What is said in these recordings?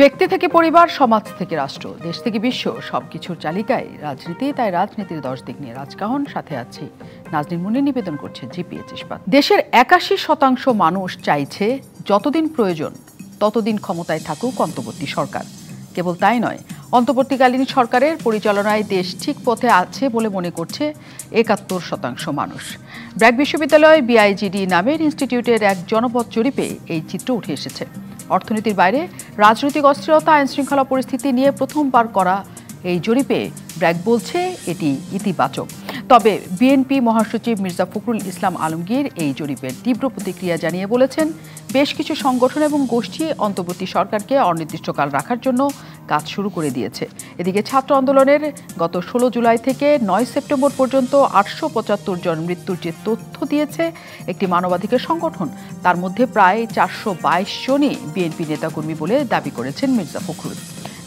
ব্যক্তি থেকে পরিবার সমাজ থেকে রাষ্ট্র দেশ থেকে বিশ্ব সবকিছুর চালিকায় রাজনীতি তাই রাজনীতির দশ দিক নিয়ে রাজকাহন সাথে আছি নাজনীন মুনি নিবেদন করছে জিপিএ চিসপাত দেশের একাশি শতাংশ মানুষ চাইছে যতদিন প্রয়োজন ততদিন ক্ষমতায় থাকুক অন্তর্বর্তী সরকার কেবল তাই নয় অন্তর্বর্তীকালীন সরকারের পরিচালনায় দেশ ঠিক পথে আছে বলে মনে করছে একাত্তর শতাংশ মানুষ ব্র্যাক বিশ্ববিদ্যালয় বিআইজিডি নামের ইনস্টিটিউটের এক জনপথ জরিপে এই চিত্র উঠে এসেছে অর্থনীতির বাইরে রাজনৈতিক অস্থিরতা আইন শৃঙ্খলা পরিস্থিতি নিয়ে প্রথমবার করা এই জরিপে ব্র্যাক বলছে এটি ইতিবাচক তবে বিএনপি মহাসচিব মির্জা ফখরুল ইসলাম আলমগীর এই জরিপের তীব্র প্রতিক্রিয়া জানিয়ে বলেছেন বেশ কিছু সংগঠন এবং গোষ্ঠী অন্তর্বর্তী সরকারকে অনির্দিষ্টকাল রাখার জন্য কাজ শুরু করে দিয়েছে এদিকে ছাত্র আন্দোলনের গত ষোলো জুলাই থেকে নয় সেপ্টেম্বর পর্যন্ত আটশো পঁচাত্তর জন মৃত্যুর যে তথ্য দিয়েছে একটি মানবাধিকার সংগঠন তার মধ্যে প্রায় চারশো বাইশ জনই বিএনপি নেতাকর্মী বলে দাবি করেছেন মির্জা ফখরুল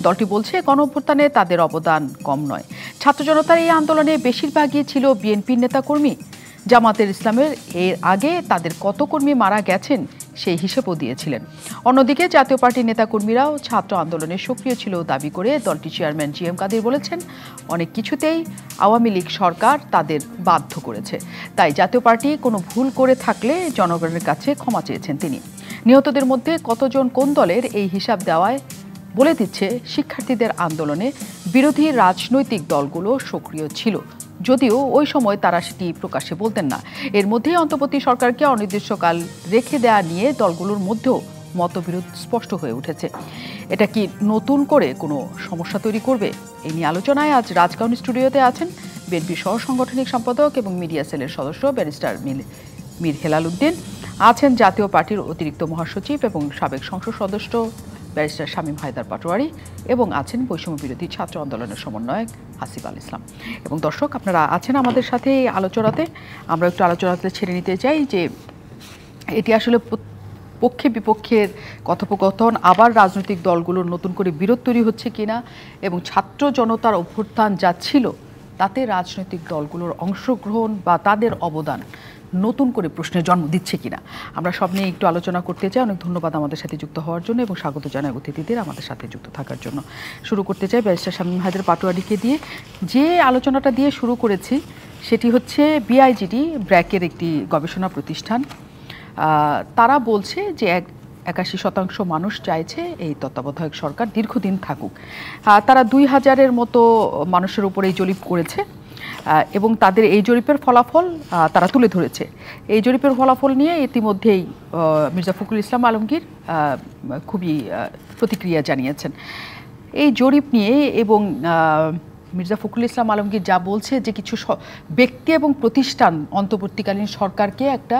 দলটি বলছে গণঅভ্যুত্থানে তাদের অবদান কম নয় ছাত্র জনতার এই আন্দোলনে বেশিরভাগই ছিল বিএনপির নেতাকর্মী জামাতের ইসলামের এর আগে তাদের কত কর্মী মারা গেছেন সেই হিসেবও দিয়েছিলেন অন্যদিকে জাতীয় পার্টির নেতাকর্মীরাও ছাত্র আন্দোলনে সক্রিয় ছিল দাবি করে দলটি চেয়ারম্যান জি এম কাদের বলেছেন অনেক কিছুতেই আওয়ামী লীগ সরকার তাদের বাধ্য করেছে তাই জাতীয় পার্টি কোনো ভুল করে থাকলে জনগণের কাছে ক্ষমা চেয়েছেন তিনি নিহতদের মধ্যে কতজন কোন দলের এই হিসাব দেওয়ায় বলে দিচ্ছে শিক্ষার্থীদের আন্দোলনে বিরোধী রাজনৈতিক দলগুলো সক্রিয় ছিল যদিও ওই সময় তারা সেটি প্রকাশ্যে বলতেন না এর মধ্যেই অন্তর্বর্তী সরকারকে অনির্দিষ্টকাল রেখে দেয়া নিয়ে দলগুলোর মধ্যেও মতবিরোধ স্পষ্ট হয়ে উঠেছে এটা কি নতুন করে কোনো সমস্যা তৈরি করবে এই নিয়ে আলোচনায় আজ রাজগাউন স্টুডিওতে আছেন বিএনপি সহ সাংগঠনিক সম্পাদক এবং মিডিয়া সেলের সদস্য ব্যারিস্টার মিল মীর হেলাল উদ্দিন আছেন জাতীয় পার্টির অতিরিক্ত মহাসচিব এবং সাবেক সংসদ সদস্য ব্যারিস্টার শামীম হায়দার পাটোয়ারি এবং আছেন বৈষম্য বিরোধী ছাত্র আন্দোলনের সমন্বয়ক হাসিব আল ইসলাম এবং দর্শক আপনারা আছেন আমাদের সাথে আলোচনাতে আমরা একটু আলোচনাতে ছেড়ে নিতে চাই যে এটি আসলে পক্ষে বিপক্ষের কথোপকথন আবার রাজনৈতিক দলগুলোর নতুন করে বিরোধ তৈরি হচ্ছে কিনা এবং ছাত্র জনতার অভ্যুত্থান যা ছিল তাতে রাজনৈতিক দলগুলোর অংশগ্রহণ বা তাদের অবদান নতুন করে প্রশ্নের জন্ম দিচ্ছে কিনা আমরা সব নিয়ে একটু আলোচনা করতে চাই অনেক ধন্যবাদ আমাদের সাথে যুক্ত হওয়ার জন্য এবং স্বাগত জানাই অতিথিদের আমাদের সাথে যুক্ত থাকার জন্য শুরু করতে চাই ব্যারিস্টার শামীম হায়দের পাটোয়ারিকে দিয়ে যে আলোচনাটা দিয়ে শুরু করেছি সেটি হচ্ছে বিআইজিডি ব্র্যাকের একটি গবেষণা প্রতিষ্ঠান তারা বলছে যে এক একাশি শতাংশ মানুষ চাইছে এই তত্ত্বাবধায়ক সরকার দীর্ঘদিন থাকুক তারা দুই হাজারের মতো মানুষের উপরেই জলিপ করেছে এবং তাদের এই জরিপের ফলাফল তারা তুলে ধরেছে এই জরিপের ফলাফল নিয়ে ইতিমধ্যেই মির্জা ফখরুল ইসলাম আলমগীর খুবই প্রতিক্রিয়া জানিয়েছেন এই জরিপ নিয়ে এবং মির্জা ফখরুল ইসলাম আলমগীর যা বলছে যে কিছু ব্যক্তি এবং প্রতিষ্ঠান অন্তর্বর্তীকালীন সরকারকে একটা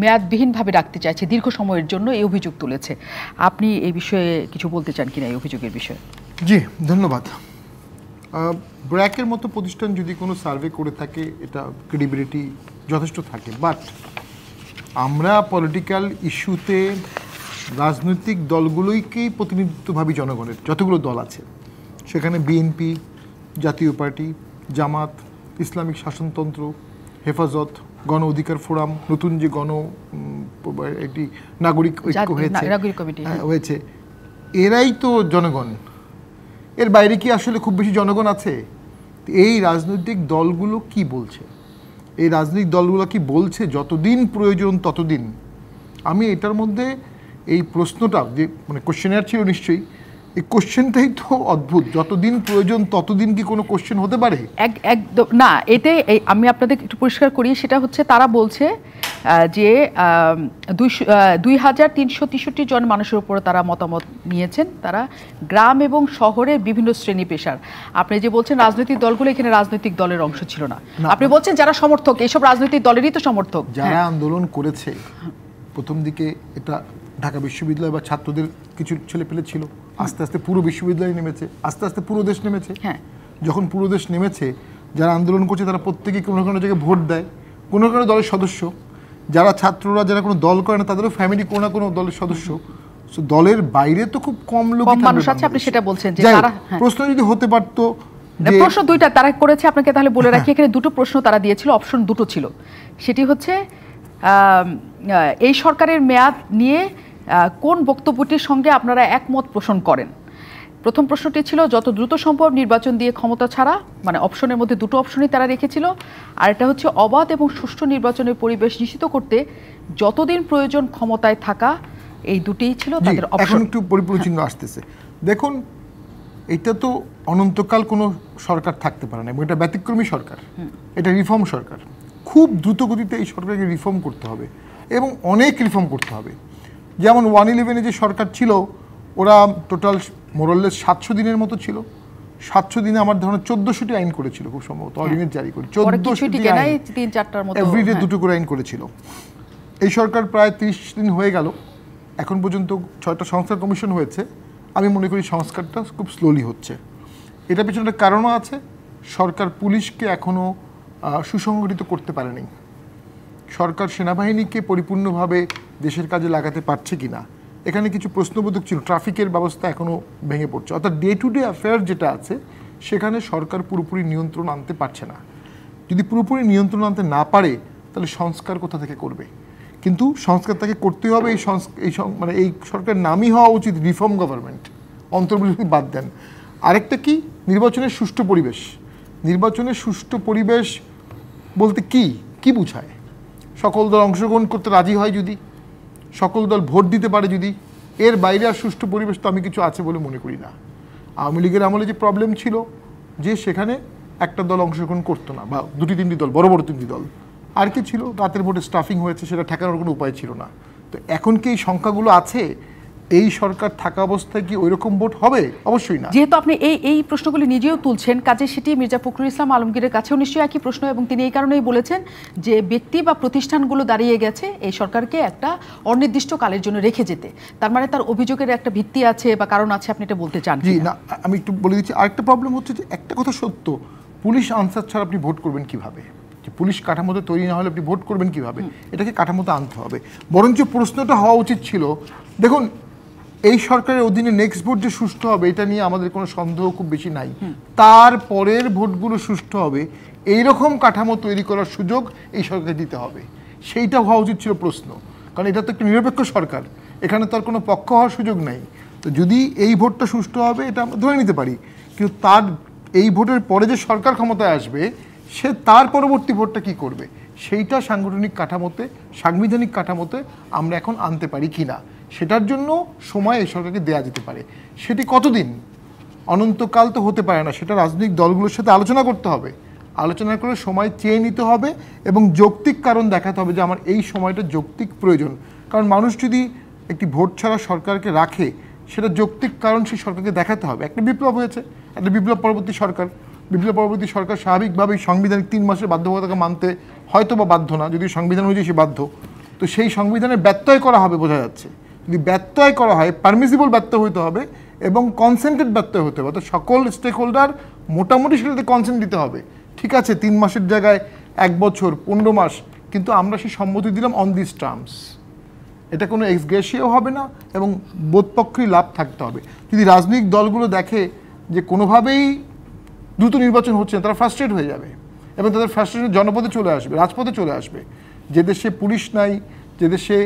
মেয়াদবিহীনভাবে রাখতে চাইছে দীর্ঘ সময়ের জন্য এই অভিযোগ তুলেছে আপনি এই বিষয়ে কিছু বলতে চান কিনা এই অভিযোগের বিষয়ে জি ধন্যবাদ ব্র্যাকের মতো প্রতিষ্ঠান যদি কোনো সার্ভে করে থাকে এটা ক্রেডিবিলিটি যথেষ্ট থাকে বাট আমরা পলিটিক্যাল ইস্যুতে রাজনৈতিক দলগুলোইকেই প্রতিনিধিত্বভাবী জনগণের যতগুলো দল আছে সেখানে বিএনপি জাতীয় পার্টি জামাত ইসলামিক শাসনতন্ত্র হেফাজত গণ অধিকার ফোরাম নতুন যে গণ একটি নাগরিক ঐক্য হয়েছে হ্যাঁ। হ্যাঁ, হয়েছে এরাই তো জনগণ এর বাইরে কি আসলে খুব বেশি জনগণ আছে এই রাজনৈতিক দলগুলো কি বলছে এই রাজনৈতিক দলগুলো কি বলছে যতদিন প্রয়োজন ততদিন আমি এটার মধ্যে এই প্রশ্নটা যে মানে কোশ্চেনার ছিল নিশ্চয়ই এই কোশ্চেনটাই তো অদ্ভুত যতদিন প্রয়োজন ততদিন কি কোনো কোশ্চেন হতে পারে এক একদম না এতে আমি আপনাদের একটু পরিষ্কার করি সেটা হচ্ছে তারা বলছে যে দুই হাজার তিনশো তেষট্টি জন মানুষের উপর তারা মতামত নিয়েছেন তারা গ্রাম এবং শহরের বিভিন্ন শ্রেণী পেশার আপনি যে বলছেন রাজনৈতিক দলগুলো এখানে রাজনৈতিক দলের অংশ ছিল না আপনি বলছেন যারা সমর্থক এইসব রাজনৈতিক দলেরই তো সমর্থক যারা হ্যাঁ। আন্দোলন করেছে প্রথম দিকে এটা ঢাকা বিশ্ববিদ্যালয় বা ছাত্রদের কিছু ছেলে পেলে ছিল আস্তে আস্তে পুরো বিশ্ববিদ্যালয় নেমেছে আস্তে আস্তে পুরো দেশ নেমেছে হ্যাঁ। যখন পুরো দেশ নেমেছে যারা আন্দোলন করছে তারা প্রত্যেকে কোনো কোনো জায়গায় ভোট দেয় কোনো কোনো দলের সদস্য যারা ছাত্ররা যারা কোনো দল করে না তাদেরও ফ্যামিলি কোনো না কোনো দলের সদস্য দলের বাইরে তো খুব কম লোক মানুষ আছে আপনি সেটা বলছেন যে হ্যাঁ। প্রশ্ন যদি হতে পারত প্রশ্ন দুইটা তারা করেছে আপনাকে তাহলে বলে রাখি এখানে দুটো প্রশ্ন তারা দিয়েছিল অপশন দুটো ছিল সেটি হচ্ছে এই সরকারের মেয়াদ নিয়ে কোন বক্তব্যটির সঙ্গে আপনারা একমত পোষণ করেন প্রথম প্রশ্নটি ছিল যত দ্রুত সম্ভব নির্বাচন দিয়ে ক্ষমতা ছাড়া মানে অপশনের মধ্যে দুটো অপশনই তারা রেখেছিল আর এটা হচ্ছে অবাধ এবং সুষ্ঠু নির্বাচনের পরিবেশ নিশ্চিত করতে যতদিন প্রয়োজন ক্ষমতায় থাকা এই দুটিই ছিল তাদের অপশন একটু পরিপূর্ণ আসতেছে দেখুন এটা তো অনন্তকাল কোনো সরকার থাকতে পারে না এবং এটা ব্যতিক্রমী সরকার এটা রিফর্ম সরকার খুব দ্রুত গতিতে এই সরকারকে রিফর্ম করতে হবে এবং অনেক রিফর্ম করতে হবে যেমন ওয়ান ইলেভেনে যে সরকার ছিল ওরা টোটাল মোরল্লেস সাতশো দিনের মতো ছিল সাতশো দিনে আমার ধরো চোদ্দশোটি আইন করেছিল খুব সম্ভবত হ্যাঁ। অর্ডিনেট জারি করে চোদ্দশোটি এভরিডে হ্যাঁ। দুটো করে আইন করেছিল এই সরকার প্রায় তিরিশ দিন হয়ে গেল এখন পর্যন্ত ছয়টা সংস্কার কমিশন হয়েছে আমি মনে করি সংস্কারটা খুব স্লোলি হচ্ছে এটা পেছনে কারণও আছে সরকার পুলিশকে এখনও সুসংগঠিত করতে পারেনি সরকার সেনাবাহিনীকে পরিপূর্ণভাবে দেশের কাজে লাগাতে পারছে কি না এখানে কিছু প্রশ্নবোধক ছিল ট্রাফিকের ব্যবস্থা এখনও ভেঙে পড়ছে অর্থাৎ ডে টু ডে অ্যাফেয়ার যেটা আছে সেখানে সরকার পুরোপুরি নিয়ন্ত্রণ আনতে পারছে না যদি পুরোপুরি নিয়ন্ত্রণ আনতে না পারে তাহলে সংস্কার কোথা থেকে করবে কিন্তু সংস্কার তাকে করতে হবে এই এই মানে এই সরকার নামই হওয়া উচিত রিফর্ম গভর্নমেন্ট অন্তর্বর্তী বাদ দেন আরেকটা কি নির্বাচনের সুষ্ঠু পরিবেশ নির্বাচনের সুষ্ঠু পরিবেশ বলতে কি কি বুঝায় সকল দল অংশগ্রহণ করতে রাজি হয় যদি সকল দল ভোট দিতে পারে যদি এর বাইরে আর সুষ্ঠু পরিবেশ তো আমি কিছু আছে বলে মনে করি না আওয়ামী লীগের আমলে যে প্রবলেম ছিল যে সেখানে একটা দল অংশগ্রহণ করতো না বা দুটি তিনটি দল বড় বড় তিনটি দল আর কি ছিল রাতের ভোটে স্টাফিং হয়েছে সেটা ঠেকানোর কোনো উপায় ছিল না তো এখন কি এই সংখ্যাগুলো আছে এই সরকার থাকা অবস্থায় কি ওইরকম ভোট হবে অবশ্যই না যেহেতু আপনি এই এই প্রশ্নগুলি নিজেও তুলছেন কাজে সেটি মির্জা ফখরুল ইসলাম আলমগীরের কাছেও নিশ্চয়ই একই প্রশ্ন এবং তিনি এই কারণেই বলেছেন যে ব্যক্তি বা প্রতিষ্ঠানগুলো দাঁড়িয়ে গেছে এই সরকারকে একটা অনির্দিষ্ট কালের জন্য রেখে যেতে তার মানে তার অভিযোগের একটা ভিত্তি আছে বা কারণ আছে আপনি এটা বলতে চান জি না আমি একটু বলে দিচ্ছি আরেকটা প্রবলেম হচ্ছে যে একটা কথা সত্য পুলিশ আনসার ছাড়া আপনি ভোট করবেন কিভাবে যে পুলিশ কাঠামোতে তৈরি না হলে আপনি ভোট করবেন কিভাবে এটাকে কাঠামোতে আনতে হবে বরঞ্চ প্রশ্নটা হওয়া উচিত ছিল দেখুন এই সরকারের অধীনে নেক্সট ভোট যে সুষ্ঠু হবে এটা নিয়ে আমাদের কোনো সন্দেহ খুব বেশি নাই তার পরের ভোটগুলো সুষ্ঠু হবে এই রকম কাঠামো তৈরি করার সুযোগ এই সরকার দিতে হবে সেইটা হওয়া উচিত ছিল প্রশ্ন কারণ এটা তো একটা নিরপেক্ষ সরকার এখানে তার কোনো পক্ষ হওয়ার সুযোগ নাই তো যদি এই ভোটটা সুষ্ঠু হবে এটা আমরা ধরে নিতে পারি কিন্তু তার এই ভোটের পরে যে সরকার ক্ষমতায় আসবে সে তার পরবর্তী ভোটটা কি করবে সেইটা সাংগঠনিক কাঠামোতে সাংবিধানিক কাঠামোতে আমরা এখন আনতে পারি কি না সেটার জন্য সময় এই সরকারকে দেওয়া যেতে পারে সেটি কতদিন অনন্তকাল তো হতে পারে না সেটা রাজনৈতিক দলগুলোর সাথে আলোচনা করতে হবে আলোচনা করে সময় চেয়ে নিতে হবে এবং যৌক্তিক কারণ দেখাতে হবে যে আমার এই সময়টা যৌক্তিক প্রয়োজন কারণ মানুষ যদি একটি ভোট ছাড়া সরকারকে রাখে সেটা যৌক্তিক কারণ সেই সরকারকে দেখাতে হবে একটা বিপ্লব হয়েছে একটা বিপ্লব পরবর্তী সরকার বিপ্লব পরবর্তী সরকার স্বাভাবিকভাবেই সাংবিধানিক তিন মাসের বাধ্যকতাকে মানতে হয়তো বা বাধ্য না যদিও সংবিধান অনুযায়ী সে বাধ্য তো সেই সংবিধানের ব্যত্যয় করা হবে বোঝা যাচ্ছে যদি ব্যত্যয় করা হয় পারমিসিবল ব্যত্যয় হইতে হবে এবং কনসেন্টেড ব্যত্যয় হতে হবে অর্থাৎ সকল স্টেক হোল্ডার মোটামুটি সেটাতে কনসেন্ট দিতে হবে ঠিক আছে তিন মাসের জায়গায় এক বছর পনেরো মাস কিন্তু আমরা সে সম্মতি দিলাম অন দিস টার্মস এটা কোনো এক্সগ্রেশিও হবে না এবং বোধ লাভ থাকতে হবে যদি রাজনৈতিক দলগুলো দেখে যে কোনোভাবেই দ্রুত নির্বাচন হচ্ছে না তারা ফ্রাস্ট্রেট হয়ে যাবে এবং তাদের ফ্রাস্ট্রেশন জনপদে চলে আসবে রাজপথে চলে আসবে যে দেশে পুলিশ নাই যে দেশে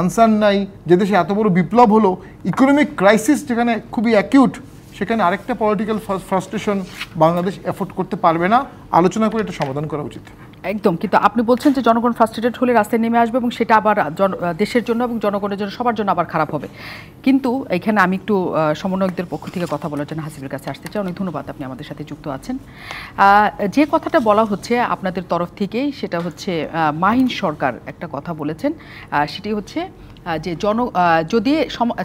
আনসার নাই যে দেশে এত বড় বিপ্লব হলো ইকোনমিক ক্রাইসিস যেখানে খুবই অ্যাকিউট সেখানে আরেকটা পলিটিক্যাল ফ্রাস্ট্রেশন বাংলাদেশ এফোর্ড করতে পারবে না আলোচনা করে এটা সমাধান করা উচিত একদম কিন্তু আপনি বলছেন যে জনগণ ফ্রাস্ট্রেটেড হলে রাস্তায় নেমে আসবে এবং সেটা আবার দেশের জন্য এবং জনগণের জন্য সবার জন্য আবার খারাপ হবে কিন্তু এখানে আমি একটু সমন্বয়কদের পক্ষ থেকে কথা বলার জন্য হাসিবের কাছে আসতে চাই অনেক ধন্যবাদ আপনি আমাদের সাথে যুক্ত আছেন যে কথাটা বলা হচ্ছে আপনাদের তরফ থেকেই সেটা হচ্ছে মাহিন সরকার একটা কথা বলেছেন সেটি হচ্ছে যে জন যদি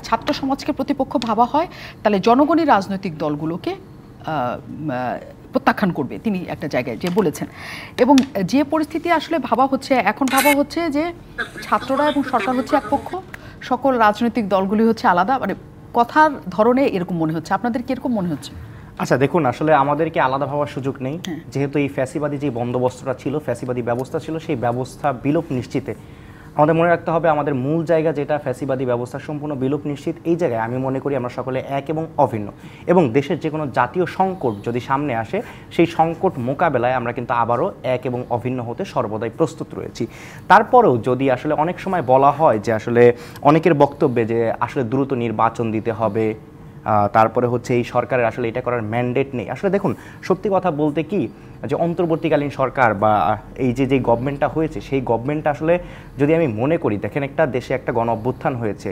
ছাত্র সমাজকে প্রতিপক্ষ ভাবা হয় তাহলে জনগণই রাজনৈতিক দলগুলোকে প্রত্যাখ্যান করবে তিনি একটা জায়গায় যে বলেছেন এবং যে পরিস্থিতি আসলে ভাবা হচ্ছে এখন ভাবা হচ্ছে যে ছাত্ররা এবং সরকার হচ্ছে এক পক্ষ সকল রাজনৈতিক দলগুলি হচ্ছে আলাদা মানে কথার ধরনে এরকম মনে হচ্ছে আপনাদের কীরকম মনে হচ্ছে আচ্ছা দেখুন আসলে আমাদেরকে আলাদা ভাবার সুযোগ নেই হ্যাঁ। যেহেতু এই ফ্যাসিবাদী যে বন্দোবস্তটা ছিল ফ্যাসিবাদী ব্যবস্থা ছিল সেই ব্যবস্থা বিলোপ নিশ্চিতে আমাদের মনে রাখতে হবে আমাদের মূল জায়গা যেটা ফ্যাসিবাদী ব্যবস্থা সম্পূর্ণ বিলোপ নিশ্চিত এই জায়গায় আমি মনে করি আমরা সকলে এক এবং অভিন্ন এবং দেশের যে কোনো জাতীয় সংকট যদি সামনে আসে সেই সংকট মোকাবেলায় আমরা কিন্তু আবারও এক এবং অভিন্ন হতে সর্বদাই প্রস্তুত রয়েছি তারপরেও যদি আসলে অনেক সময় বলা হয় যে আসলে অনেকের বক্তব্যে যে আসলে দ্রুত নির্বাচন দিতে হবে তারপরে হচ্ছে এই সরকারের আসলে এটা করার ম্যান্ডেট নেই আসলে দেখুন সত্যি কথা বলতে কি যে অন্তর্বর্তীকালীন সরকার বা এই যে যে গভর্নমেন্টটা হয়েছে সেই গভর্নমেন্টটা আসলে যদি আমি মনে করি দেখেন একটা দেশে একটা গণ অভ্যুত্থান হয়েছে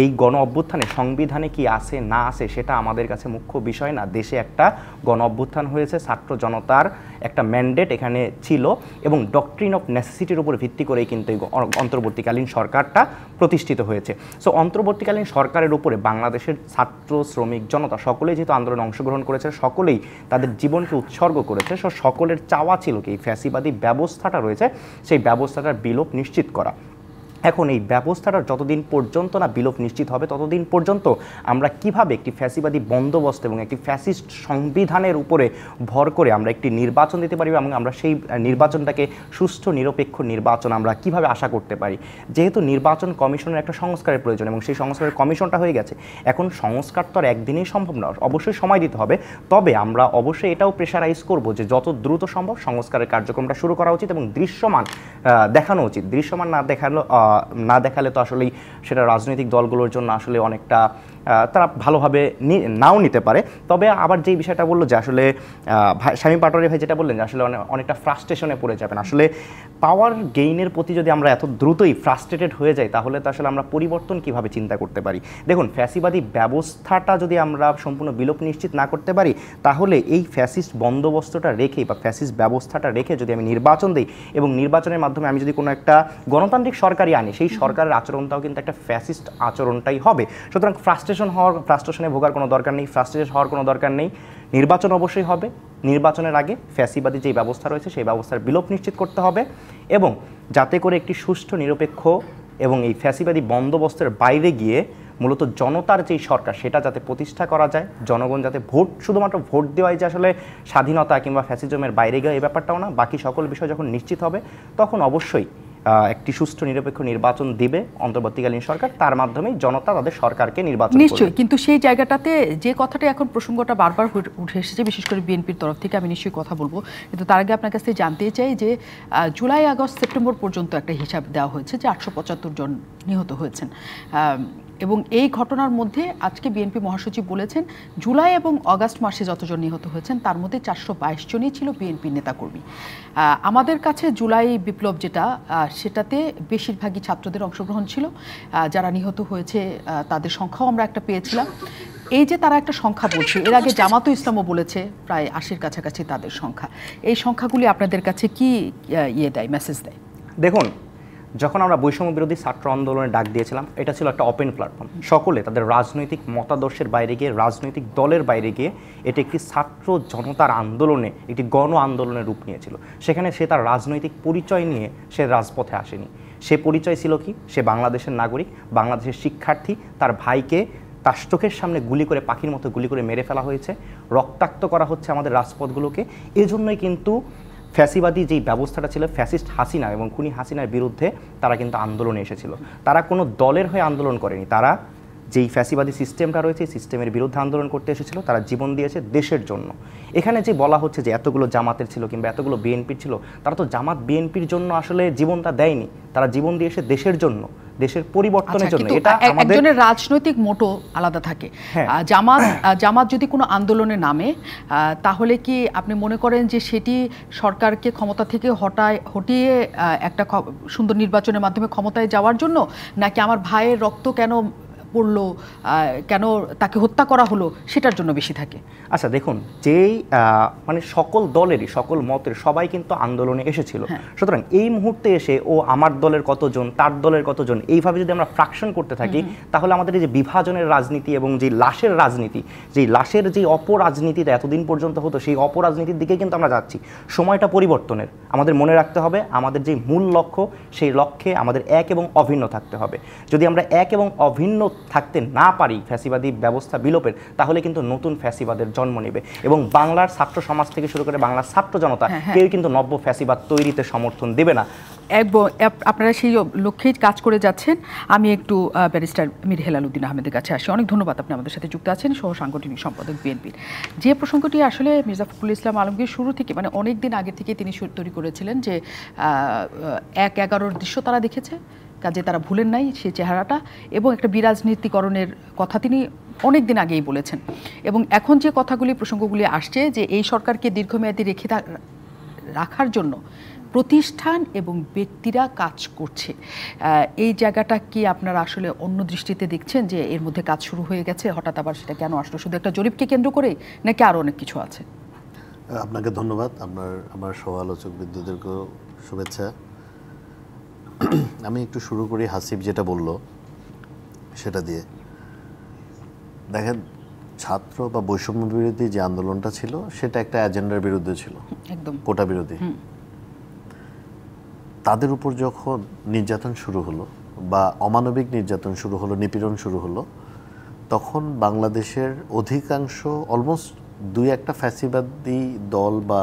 এই গণ অভ্যুত্থানে সংবিধানে কি আছে না আছে সেটা আমাদের কাছে মুখ্য বিষয় না দেশে একটা গণ অভ্যুত্থান হয়েছে ছাত্র জনতার একটা ম্যান্ডেট এখানে ছিল এবং ডকট্রিন অফ নেসেসিটির উপর ভিত্তি করেই কিন্তু এই অন্তর্বর্তীকালীন সরকারটা প্রতিষ্ঠিত হয়েছে সো অন্তর্বর্তীকালীন সরকারের উপরে বাংলাদেশের ছাত্র শ্রমিক জনতা সকলেই যেহেতু আন্দোলনে অংশগ্রহণ করেছে সকলেই তাদের জীবনকে উৎসর্গ করেছে সো সকলের চাওয়া ছিল কি এই ফ্যাসিবাদী ব্যবস্থাটা রয়েছে সেই ব্যবস্থাটার বিলোপ নিশ্চিত করা এখন এই ব্যবস্থাটা যতদিন পর্যন্ত না বিলোপ নিশ্চিত হবে ততদিন পর্যন্ত আমরা কিভাবে একটি ফ্যাসিবাদী বন্দোবস্ত এবং একটি ফ্যাসিস্ট সংবিধানের উপরে ভর করে আমরা একটি নির্বাচন দিতে পারি এবং আমরা সেই নির্বাচনটাকে সুষ্ঠু নিরপেক্ষ নির্বাচন আমরা কিভাবে আশা করতে পারি যেহেতু নির্বাচন কমিশনের একটা সংস্কারের প্রয়োজন এবং সেই সংস্কারের কমিশনটা হয়ে গেছে এখন সংস্কার তো আর একদিনেই সম্ভব নয় অবশ্যই সময় দিতে হবে তবে আমরা অবশ্যই এটাও প্রেশারাইজ করব যে যত দ্রুত সম্ভব সংস্কারের কার্যক্রমটা শুরু করা উচিত এবং দৃশ্যমান দেখানো উচিত দৃশ্যমান না দেখানো না দেখালে তো আসলেই সেটা রাজনৈতিক দলগুলোর জন্য আসলে অনেকটা তারা ভালোভাবে নাও নিতে পারে তবে আবার যেই বিষয়টা বললো যে আসলে স্বামী পাটোয়ারি ভাই যেটা বললেন যে আসলে অনেকটা ফ্রাস্ট্রেশনে পড়ে যাবেন আসলে পাওয়ার গেইনের প্রতি যদি আমরা এত দ্রুতই ফ্রাস্ট্রেটেড হয়ে যাই তাহলে তো আসলে আমরা পরিবর্তন কিভাবে চিন্তা করতে পারি দেখুন ফ্যাসিবাদী ব্যবস্থাটা যদি আমরা সম্পূর্ণ বিলোপ নিশ্চিত না করতে পারি তাহলে এই ফ্যাসিস্ট বন্দোবস্তটা রেখে বা ফ্যাসিস্ট ব্যবস্থাটা রেখে যদি আমি নির্বাচন দিই এবং নির্বাচনের মাধ্যমে আমি যদি কোনো একটা গণতান্ত্রিক সরকারই আনি সেই সরকারের আচরণটাও কিন্তু একটা ফ্যাসিস্ট আচরণটাই হবে সুতরাং ফ্রাস্ট্রেশন ফ্রাস্ট্রেশন হওয়ার ফ্রাস্ট্রেশনে ভোগার কোনো দরকার নেই ফ্রাস্ট্রেশন হওয়ার কোনো দরকার নেই নির্বাচন অবশ্যই হবে নির্বাচনের আগে ফ্যাসিবাদী যে ব্যবস্থা রয়েছে সেই ব্যবস্থার বিলোপ নিশ্চিত করতে হবে এবং যাতে করে একটি সুষ্ঠু নিরপেক্ষ এবং এই ফ্যাসিবাদী বন্দোবস্তের বাইরে গিয়ে মূলত জনতার যেই সরকার সেটা যাতে প্রতিষ্ঠা করা যায় জনগণ যাতে ভোট শুধুমাত্র ভোট দেওয়াই যে আসলে স্বাধীনতা কিংবা ফ্যাসিজমের বাইরে গিয়ে এই ব্যাপারটাও না বাকি সকল বিষয় যখন নিশ্চিত হবে তখন অবশ্যই একটি সুষ্ঠু নিরপেক্ষ নির্বাচন দিবে অন্তর্বর্তীকালীন সরকার তার মাধ্যমেই জনতা তাদের সরকারকে নির্বাচন নিশ্চয়ই কিন্তু সেই জায়গাটাতে যে কথাটা এখন প্রসঙ্গটা বারবার উঠে এসেছে বিশেষ করে বিএনপির তরফ থেকে আমি নিশ্চয়ই কথা বলবো কিন্তু তার আগে আপনার কাছে জানতে চাই যে জুলাই আগস্ট সেপ্টেম্বর পর্যন্ত একটা হিসাব দেওয়া হয়েছে যে আটশো জন নিহত হয়েছেন এবং এই ঘটনার মধ্যে আজকে বিএনপি মহাসচিব বলেছেন জুলাই এবং অগাস্ট মাসে যতজন নিহত হয়েছেন তার মধ্যে চারশো বাইশ জনই ছিল বিএনপির নেতাকর্মী আমাদের কাছে জুলাই বিপ্লব যেটা সেটাতে বেশিরভাগই ছাত্রদের অংশগ্রহণ ছিল যারা নিহত হয়েছে তাদের সংখ্যাও আমরা একটা পেয়েছিলাম এই যে তারা একটা সংখ্যা বলছে এর আগে জামাতু ইসলামও বলেছে প্রায় আশির কাছাকাছি তাদের সংখ্যা এই সংখ্যাগুলি আপনাদের কাছে কি ইয়ে দেয় মেসেজ দেয় দেখুন যখন আমরা বৈষম্য বিরোধী ছাত্র আন্দোলনে ডাক দিয়েছিলাম এটা ছিল একটা ওপেন প্ল্যাটফর্ম সকলে তাদের রাজনৈতিক মতাদর্শের বাইরে গিয়ে রাজনৈতিক দলের বাইরে গিয়ে এটি একটি ছাত্র জনতার আন্দোলনে একটি গণ আন্দোলনের রূপ নিয়েছিল সেখানে সে তার রাজনৈতিক পরিচয় নিয়ে সে রাজপথে আসেনি সে পরিচয় ছিল কি সে বাংলাদেশের নাগরিক বাংলাদেশের শিক্ষার্থী তার ভাইকে তার চোখের সামনে গুলি করে পাখির মতো গুলি করে মেরে ফেলা হয়েছে রক্তাক্ত করা হচ্ছে আমাদের রাজপথগুলোকে এজন্যই কিন্তু ফ্যাসিবাদী যেই ব্যবস্থাটা ছিল ফ্যাসিস্ট হাসিনা এবং খুনি হাসিনার বিরুদ্ধে তারা কিন্তু আন্দোলনে এসেছিল তারা কোনো দলের হয়ে আন্দোলন করেনি তারা যেই ফ্যাসিবাদী সিস্টেমটা রয়েছে এই সিস্টেমের বিরুদ্ধে আন্দোলন করতে এসেছিল তারা জীবন দিয়েছে দেশের জন্য এখানে যে বলা হচ্ছে যে এতগুলো জামাতের ছিল কিংবা এতগুলো বিএনপির ছিল তারা তো জামাত বিএনপির জন্য আসলে জীবনটা দেয়নি তারা জীবন দিয়েছে দেশের জন্য দেশের পরিবর্তনের আচ্ছা, জন্য এটা একজনের রাজনৈতিক মোটো আলাদা থাকে হ্যাঁ। জামাত জামাত যদি কোনো আন্দোলনে নামে তাহলে কি আপনি মনে করেন যে সেটি সরকারকে ক্ষমতা থেকে হটায় হটিয়ে একটা সুন্দর নির্বাচনের মাধ্যমে ক্ষমতায় যাওয়ার জন্য নাকি আমার ভাইয়ের রক্ত কেন পড়লো কেন তাকে হত্যা করা হলো সেটার জন্য বেশি থাকে আচ্ছা দেখুন যেই মানে সকল দলেরই সকল মতের সবাই কিন্তু আন্দোলনে এসেছিল হ্যাঁ। সুতরাং এই মুহূর্তে এসে ও আমার দলের কতজন তার দলের কতজন এইভাবে যদি আমরা ফ্রাকশন করতে থাকি তাহলে আমাদের এই যে বিভাজনের রাজনীতি এবং যে লাশের রাজনীতি যে লাশের যে অপরাজনীতিটা এতদিন পর্যন্ত হতো সেই অপরাজনীতির দিকে কিন্তু আমরা যাচ্ছি সময়টা পরিবর্তনের আমাদের মনে রাখতে হবে আমাদের যে মূল লক্ষ্য সেই লক্ষ্যে আমাদের এক এবং অভিন্ন থাকতে হবে যদি আমরা এক এবং অভিন্ন থাকতে না পারি ফ্যাসিবাদী ব্যবস্থা বিলোপের তাহলে কিন্তু নতুন ফ্যাসিবাদের জন্ম নেবে এবং বাংলার ছাত্র সমাজ থেকে শুরু করে বাংলার ছাত্র জনতা হ্যাঁ, হ্যাঁ। কেউ কিন্তু নব্য ফ্যাসিবাদ তৈরিতে সমর্থন দেবে না এক আপনারা সেই লক্ষ্যেই কাজ করে যাচ্ছেন আমি একটু ব্যারিস্টার মির হেলাল উদ্দিন আহমেদের কাছে আসি অনেক ধন্যবাদ আপনি আমাদের সাথে যুক্ত আছেন সহ সাংগঠনিক সম্পাদক বিএনপির যে প্রসঙ্গটি আসলে মির্জা ফখরুল ইসলাম আলমগীর শুরু থেকে মানে অনেক দিন আগে থেকে তিনি তৈরি করেছিলেন যে এক এগারোর দৃশ্য তারা দেখেছে কাজে তারা ভুলেন নাই সে চেহারাটা এবং একটা বিরাজনীতিকরণের কথা তিনি অনেক দিন আগেই বলেছেন এবং এখন যে কথাগুলি প্রসঙ্গগুলি আসছে যে এই সরকারকে দীর্ঘমেয়াদী রেখে রাখার জন্য প্রতিষ্ঠান এবং ব্যক্তিরা কাজ করছে এই জায়গাটা কি আপনারা আসলে অন্য দৃষ্টিতে দেখছেন যে এর মধ্যে কাজ শুরু হয়ে গেছে হঠাৎ আবার সেটা কেন আসলো শুধু একটা জরিপকে কেন্দ্র করে নাকি আরও অনেক কিছু আছে আপনাকে ধন্যবাদ আপনার আমার সহ আলোচক বিদ্যুতেরকেও শুভেচ্ছা আমি একটু শুরু করি হাসিব যেটা বলল সেটা দিয়ে দেখেন ছাত্র বা বৈষম্য বিরোধী যে আন্দোলনটা ছিল সেটা একটা এজেন্ডার বিরুদ্ধে ছিল একদম কোটা বিরোধী তাদের উপর যখন নির্যাতন শুরু হলো বা অমানবিক নির্যাতন শুরু হলো নিপীড়ন শুরু হলো তখন বাংলাদেশের অধিকাংশ অলমোস্ট দুই একটা ফ্যাসিবাদী দল বা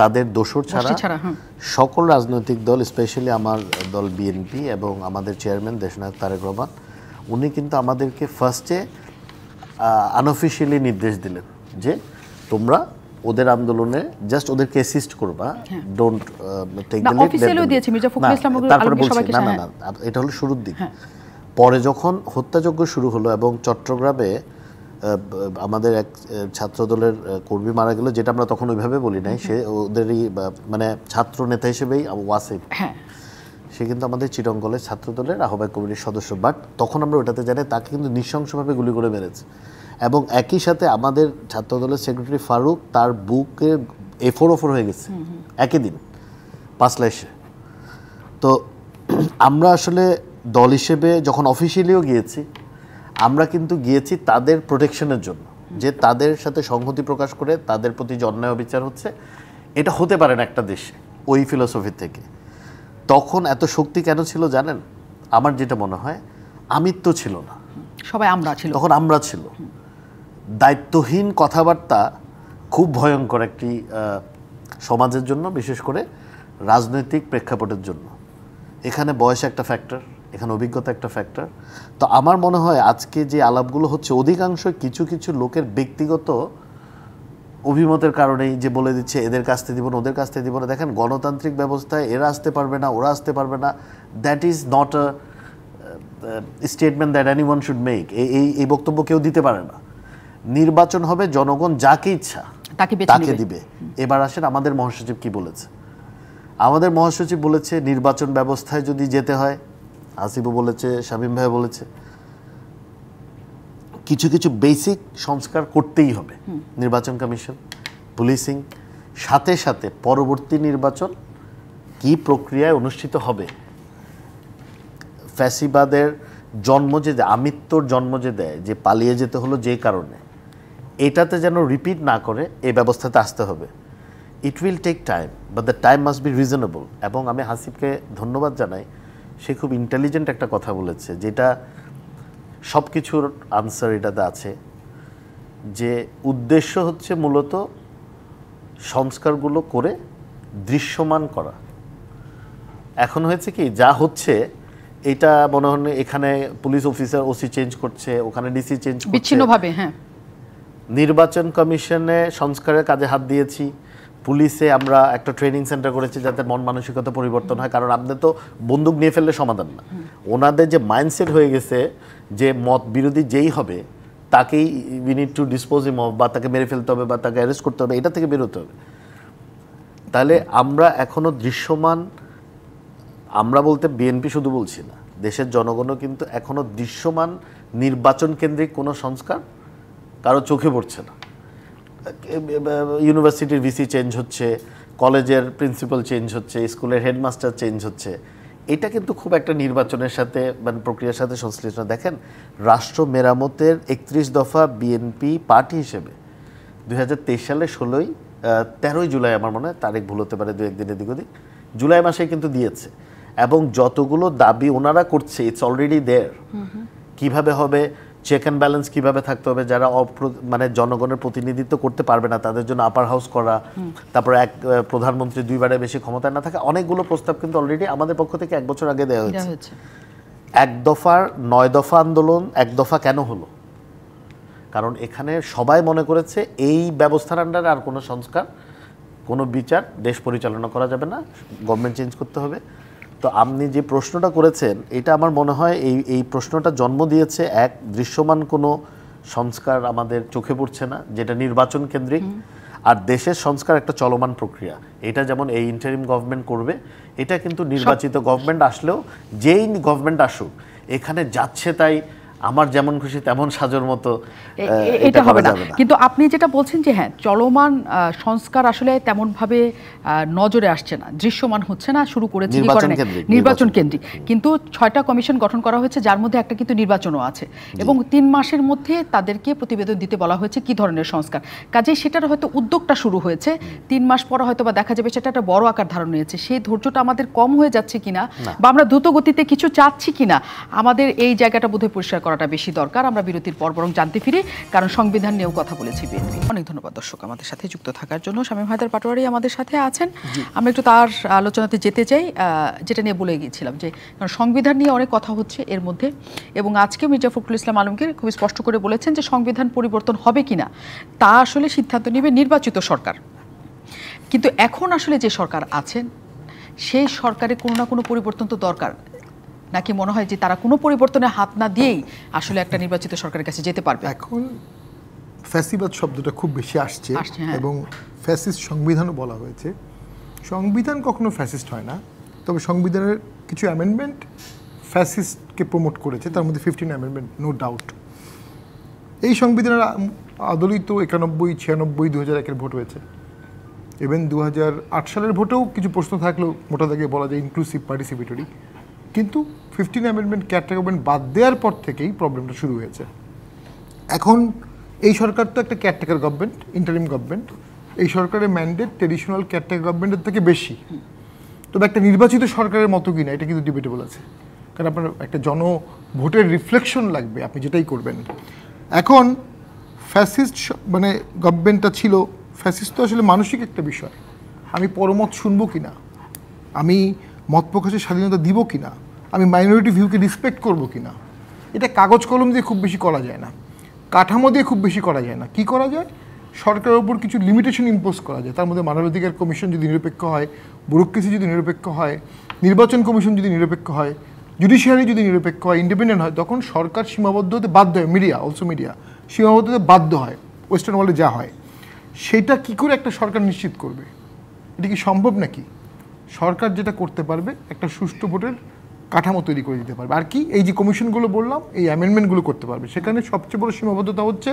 তাদের দোষর ছাড়া হ্যাঁ। সকল রাজনৈতিক দল স্পেশালি আমার দল বিএনপি এবং আমাদের চেয়ারম্যান দেশনাথ তারেক রহমান উনি কিন্তু আমাদেরকে ফার্স্টে আনঅফিসিয়ালি নির্দেশ দিলেন যে তোমরা ওদের আন্দোলনে জাস্ট ওদেরকে অ্যাসিস্ট করবা ডোন্ট টেক দ্য লিড তারপরে বলছি না না হ্যাঁ। না এটা হলো শুরুর দিক হ্যাঁ। পরে যখন হত্যাযজ্ঞ শুরু হলো এবং চট্টগ্রামে আমাদের এক ছাত্র দলের কর্মী মারা গেল যেটা আমরা তখন ওইভাবে বলি নাই সে ওদেরই মানে ছাত্র নেতা হিসেবেই ওয়াসিফ হ্যাঁ। সে কিন্তু আমাদের চিরঙ্গলের কলেজ ছাত্র দলের আহ্বায়ক কমিটির সদস্য বাট তখন আমরা ওটাতে জানি তাকে কিন্তু নৃশংসভাবে গুলি করে মেরেছে এবং একই সাথে আমাদের ছাত্র দলের সেক্রেটারি ফারুক তার বুকে এফোর ওফোর হয়ে গেছে একই দিন পাঁচলা এসে তো আমরা আসলে দল হিসেবে যখন অফিসিয়ালিও গিয়েছি আমরা কিন্তু গিয়েছি তাদের প্রোটেকশনের জন্য যে তাদের সাথে সংহতি প্রকাশ করে তাদের প্রতি জন্মায় বিচার অবিচার হচ্ছে এটা হতে পারে না একটা দেশে ওই ফিলোসফি থেকে তখন এত শক্তি কেন ছিল জানেন আমার যেটা মনে হয় আমিত্ব ছিল না সবাই আমরা ছিল তখন আমরা ছিল দায়িত্বহীন কথাবার্তা খুব ভয়ঙ্কর একটি সমাজের জন্য বিশেষ করে রাজনৈতিক প্রেক্ষাপটের জন্য এখানে বয়স একটা ফ্যাক্টর এখানে অভিজ্ঞতা একটা ফ্যাক্টর তো আমার মনে হয় আজকে যে আলাপগুলো হচ্ছে অধিকাংশ কিছু কিছু লোকের ব্যক্তিগত অভিমতের কারণেই যে বলে দিচ্ছে এদের কাছতে দিব না ওদের কাছতে দিব না দেখেন গণতান্ত্রিক ব্যবস্থায় এরা আসতে পারবে না ওরা আসতে পারবে না that is not a statement that anyone should make এই এই বক্তব্য কেউ দিতে পারে না নির্বাচন হবে জনগণ যাকে ইচ্ছা তাকে দিবে এবার আসেন আমাদের মহাসচিব কি বলেছে আমাদের মহাসচিব বলেছে নির্বাচন ব্যবস্থায় যদি যেতে হয় আসিফও বলেছে শামীম ভাই বলেছে কিছু কিছু বেসিক সংস্কার করতেই হবে নির্বাচন কমিশন পুলিশিং সাথে সাথে পরবর্তী নির্বাচন কি প্রক্রিয়ায় অনুষ্ঠিত হবে ফ্যাসিবাদের জন্ম যে দেয় আমিত্বর জন্ম যে দেয় যে পালিয়ে যেতে হলো যে কারণে এটাতে যেন রিপিট না করে এই ব্যবস্থাতে আসতে হবে it will take time but the time must be reasonable এবং আমি হাসিবকে ধন্যবাদ জানাই সে খুব ইন্টেলিজেন্ট একটা কথা বলেছে যেটা সব কিছুর আনসার এটাতে আছে যে উদ্দেশ্য হচ্ছে মূলত সংস্কারগুলো করে দৃশ্যমান করা এখন হয়েছে কি যা হচ্ছে এটা মনে হয় এখানে পুলিশ অফিসার ওসি চেঞ্জ করছে ওখানে ডিসি চেঞ্জ করছে বিচ্ছিন্নভাবে হ্যাঁ নির্বাচন কমিশনে সংস্কারের কাজে হাত দিয়েছি পুলিশে আমরা একটা ট্রেনিং সেন্টার করেছি যাতে মন মানসিকতা পরিবর্তন হয় কারণ আপনাদের তো বন্দুক নিয়ে ফেললে সমাধান না ওনাদের যে মাইন্ডসেট হয়ে গেছে যে মত বিরোধী যেই হবে তাকেই we need to dispose him of বা তাকে মেরে ফেলতে হবে বা তাকে অ্যারেস্ট করতে হবে এটা থেকে বেরোতে হবে তাহলে আমরা এখনও দৃশ্যমান আমরা বলতে বিএনপি শুধু বলছি না দেশের জনগণও কিন্তু এখনও দৃশ্যমান নির্বাচন কেন্দ্রিক কোনো সংস্কার কারো চোখে পড়ছে না ইউনিভার্সিটির ভিসি চেঞ্জ হচ্ছে কলেজের প্রিন্সিপাল চেঞ্জ হচ্ছে স্কুলের হেডমাস্টার চেঞ্জ হচ্ছে এটা কিন্তু খুব একটা নির্বাচনের সাথে মানে প্রক্রিয়ার সাথে সংশ্লিষ্ট দেখেন রাষ্ট্র মেরামতের একত্রিশ দফা বিএনপি পার্টি হিসেবে দুই হাজার তেইশ সালে ষোলোই তেরোই জুলাই আমার মনে হয় তারিখ ভুল হতে পারে দু একদিন এদিক ওদিক জুলাই মাসে কিন্তু দিয়েছে এবং যতগুলো দাবি ওনারা করছে ইটস অলরেডি দেয়ার কিভাবে হবে চেক অ্যান্ড ব্যালেন্স কিভাবে থাকতে হবে যারা মানে জনগণের প্রতিনিধিত্ব করতে পারবে না তাদের জন্য আপার হাউস করা তারপর এক প্রধানমন্ত্রী দুইবারে বেশি ক্ষমতায় না থাকা অনেকগুলো প্রস্তাব কিন্তু অলরেডি আমাদের পক্ষ থেকে এক বছর আগে দেওয়া হয়েছে এক দফার নয় দফা আন্দোলন এক দফা কেন হলো কারণ এখানে সবাই মনে করেছে এই ব্যবস্থার আন্ডারে আর কোনো সংস্কার কোনো বিচার দেশ পরিচালনা করা যাবে না গভর্নমেন্ট চেঞ্জ করতে হবে তো আপনি যে প্রশ্নটা করেছেন এটা আমার মনে হয় এই এই প্রশ্নটা জন্ম দিয়েছে এক দৃশ্যমান কোনো সংস্কার আমাদের চোখে পড়ছে না যেটা নির্বাচন কেন্দ্রিক আর দেশের সংস্কার একটা চলমান প্রক্রিয়া এটা যেমন এই ইন্টারিম গভর্নমেন্ট করবে এটা কিন্তু নির্বাচিত গভর্নমেন্ট আসলেও যেই গভর্নমেন্ট আসুক এখানে যাচ্ছে তাই আমার যেমন খুশি তেমন সাজোর মতো এটা হবে না কিন্তু আপনি যেটা বলছেন যে হ্যাঁ চলমান সংস্কার আসলে তেমনভাবে নজরে আসছে না দৃশ্যমান হচ্ছে না শুরু করেছে নির্বাচন কেন্দ্রিক কিন্তু ছয়টা কমিশন গঠন করা হয়েছে যার মধ্যে একটা কিন্তু নির্বাচনও আছে এবং তিন মাসের মধ্যে তাদেরকে প্রতিবেদন দিতে বলা হয়েছে কি ধরনের সংস্কার কাজে সেটার হয়তো উদ্যোগটা শুরু হয়েছে তিন মাস পর হয়তো বা দেখা যাবে সেটা একটা বড় আকার ধারণ হয়েছে সেই ধৈর্যটা আমাদের কম হয়ে যাচ্ছে কিনা বা আমরা দ্রুত গতিতে কিছু চাচ্ছি কিনা আমাদের এই জায়গাটা বোধহয় পরিষ্কার করাটা বেশি দরকার আমরা বিরতির পর বরং জানতে ফিরি কারণ সংবিধান নিয়েও কথা বলেছি বিএনপি অনেক ধন্যবাদ দর্শক আমাদের সাথে যুক্ত থাকার জন্য শামীম হায়দার পাটোয়ারি আমাদের সাথে আছেন আমরা একটু তার আলোচনাতে যেতে চাই যেটা নিয়ে বলে গিয়েছিলাম যে কারণ সংবিধান নিয়ে অনেক কথা হচ্ছে এর মধ্যে এবং আজকে মির্জা ফখরুল ইসলাম আলমকে খুব স্পষ্ট করে বলেছেন যে সংবিধান পরিবর্তন হবে কিনা তা আসলে সিদ্ধান্ত নেবে নির্বাচিত সরকার কিন্তু এখন আসলে যে সরকার আছেন সেই সরকারে কোনো না কোনো পরিবর্তন তো দরকার নাকি মনে হয় যে তারা কোনো পরিবর্তনে হাত না দিয়েই আসলে একটা নির্বাচিত সরকারের কাছে যেতে পারবে এখন ফ্যাসিবাদ শব্দটা খুব বেশি আসছে হ্যাঁ। এবং ফ্যাসিস্ট সংবিধানও বলা হয়েছে সংবিধান কখনো ফ্যাসিস্ট হয় না তবে সংবিধানের কিছু অ্যামেন্ডমেন্ট ফ্যাসিস্টকে প্রমোট করেছে তার মধ্যে ফিফটিন অ্যামেন্ডমেন্ট নো ডাউট এই সংবিধানের আদলিত একানব্বই ছিয়ানব্বই দু হাজার একের ভোট হয়েছে ইভেন দু সালের ভোটেও কিছু প্রশ্ন থাকলেও মোটা দাগে বলা যায় ইনক্লুসিভ পার্টিসিপেটরি কিন্তু ফিফটিন অ্যামেন্ডমেন্ট কেয়ারটেকার অ্যামেন্ডমেন্ট বাদ দেওয়ার পর থেকেই প্রবলেমটা শুরু হয়েছে এখন এই সরকার তো একটা কেয়ারটেকার গভর্নমেন্ট ইন্টারিম গভর্নমেন্ট এই সরকারের ম্যান্ডেট ট্রেডিশনাল কেয়ারটেকার গভর্নমেন্টের থেকে বেশি তবে একটা নির্বাচিত সরকারের মতো কিনা এটা কিন্তু ডিবেটেবল আছে কারণ আপনার একটা জন ভোটের রিফ্লেকশন লাগবে আপনি যেটাই করবেন এখন ফ্যাসিস্ট মানে গভর্নমেন্টটা ছিল ফ্যাসিস্ট তো আসলে মানসিক একটা বিষয় আমি পরমত শুনবো কি না আমি মত প্রকাশের স্বাধীনতা দিব কি না আমি মাইনরিটি ভিউকে রিসপেক্ট করব কি না এটা কাগজ কলম দিয়ে খুব বেশি করা যায় না কাঠামো দিয়ে খুব বেশি করা যায় না কি করা যায় সরকারের উপর কিছু লিমিটেশন ইম্পোজ করা যায় তার মধ্যে মানবাধিকার কমিশন যদি নিরপেক্ষ হয় ব্যুরোক্রেসি যদি নিরপেক্ষ হয় নির্বাচন কমিশন যদি নিরপেক্ষ হয় জুডিশিয়ারি যদি নিরপেক্ষ হয় ইন্ডিপেন্ডেন্ট হয় তখন সরকার সীমাবদ্ধ হতে বাধ্য হয় মিডিয়া অলসো মিডিয়া সীমাবদ্ধ হতে বাধ্য হয় ওয়েস্টার্ন ওয়ার্ল্ডে যা হয় সেটা কি করে একটা সরকার নিশ্চিত করবে এটা কি সম্ভব নাকি সরকার যেটা করতে পারবে একটা সুষ্ঠু ভোটের কাঠামো তৈরি করে দিতে পারবে আর কি এই যে কমিশনগুলো বললাম এই অ্যামেন্ডমেন্টগুলো করতে পারবে সেখানে সবচেয়ে বড় সীমাবদ্ধতা হচ্ছে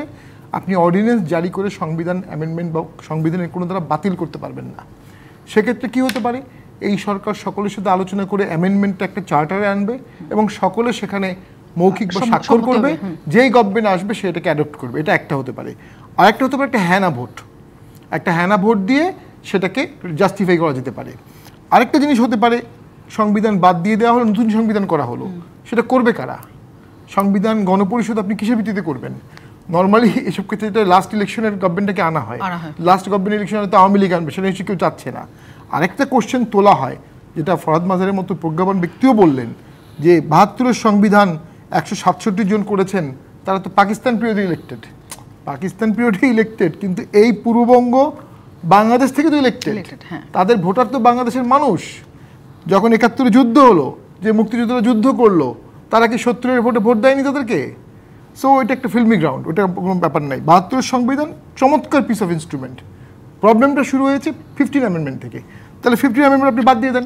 আপনি অর্ডিন্যান্স জারি করে সংবিধান অ্যামেন্ডমেন্ট বা সংবিধানের কোনো দ্বারা বাতিল করতে পারবেন না সেক্ষেত্রে কি হতে পারে এই সরকার সকলের সাথে আলোচনা করে অ্যামেন্ডমেন্টটা একটা চার্টারে আনবে এবং সকলে সেখানে মৌখিক বা স্বাক্ষর করবে যেই গভর্নমেন্ট আসবে সে এটাকে অ্যাডপ্ট করবে এটা একটা হতে পারে আর একটা হতে পারে একটা হ্যানা ভোট একটা হ্যানা ভোট দিয়ে সেটাকে জাস্টিফাই করা যেতে পারে আরেকটা জিনিস হতে পারে সংবিধান বাদ দিয়ে দেওয়া হলো নতুন সংবিধান করা হলো সেটা করবে কারা সংবিধান গণপরিষদ আপনি কিসের ভিত্তিতে করবেন নর্মালি এসব ক্ষেত্রে লাস্ট ইলেকশনের গভর্নমেন্টটাকে আনা হয় লাস্ট গভর্নমেন্ট ইলেকশনে তো আওয়ামী লীগ আনবে সেটা হচ্ছে কেউ চাচ্ছে না আরেকটা কোশ্চেন তোলা হয় যেটা ফরহাদ মাজারের মতো প্রজ্ঞাপন ব্যক্তিও বললেন যে বাহাত্তরের সংবিধান একশো সাতষট্টি জন করেছেন তারা তো পাকিস্তান পিরিয়ডে ইলেক্টেড পাকিস্তান পিরিয়ডে ইলেক্টেড কিন্তু এই পূর্ববঙ্গ বাংলাদেশ থেকে তো ইলেক্টেড হ্যাঁ। তাদের ভোটার তো বাংলাদেশের মানুষ যখন একাত্তরে যুদ্ধ হলো যে মুক্তিযুদ্ধরা যুদ্ধ করলো তারা কি শত্রুর ভোটে ভোট দেয়নি তাদেরকে সো এটা একটা ফিল্মি গ্রাউন্ড ওটা কোনো ব্যাপার নাই বাহাত্তরের সংবিধান চমৎকার পিস অফ ইনস্ট্রুমেন্ট প্রবলেমটা শুরু হয়েছে ফিফটিন অ্যামেন্ডমেন্ট থেকে তাহলে ফিফটিন অ্যামেন্ডমেন্ট আপনি বাদ দিয়ে দেন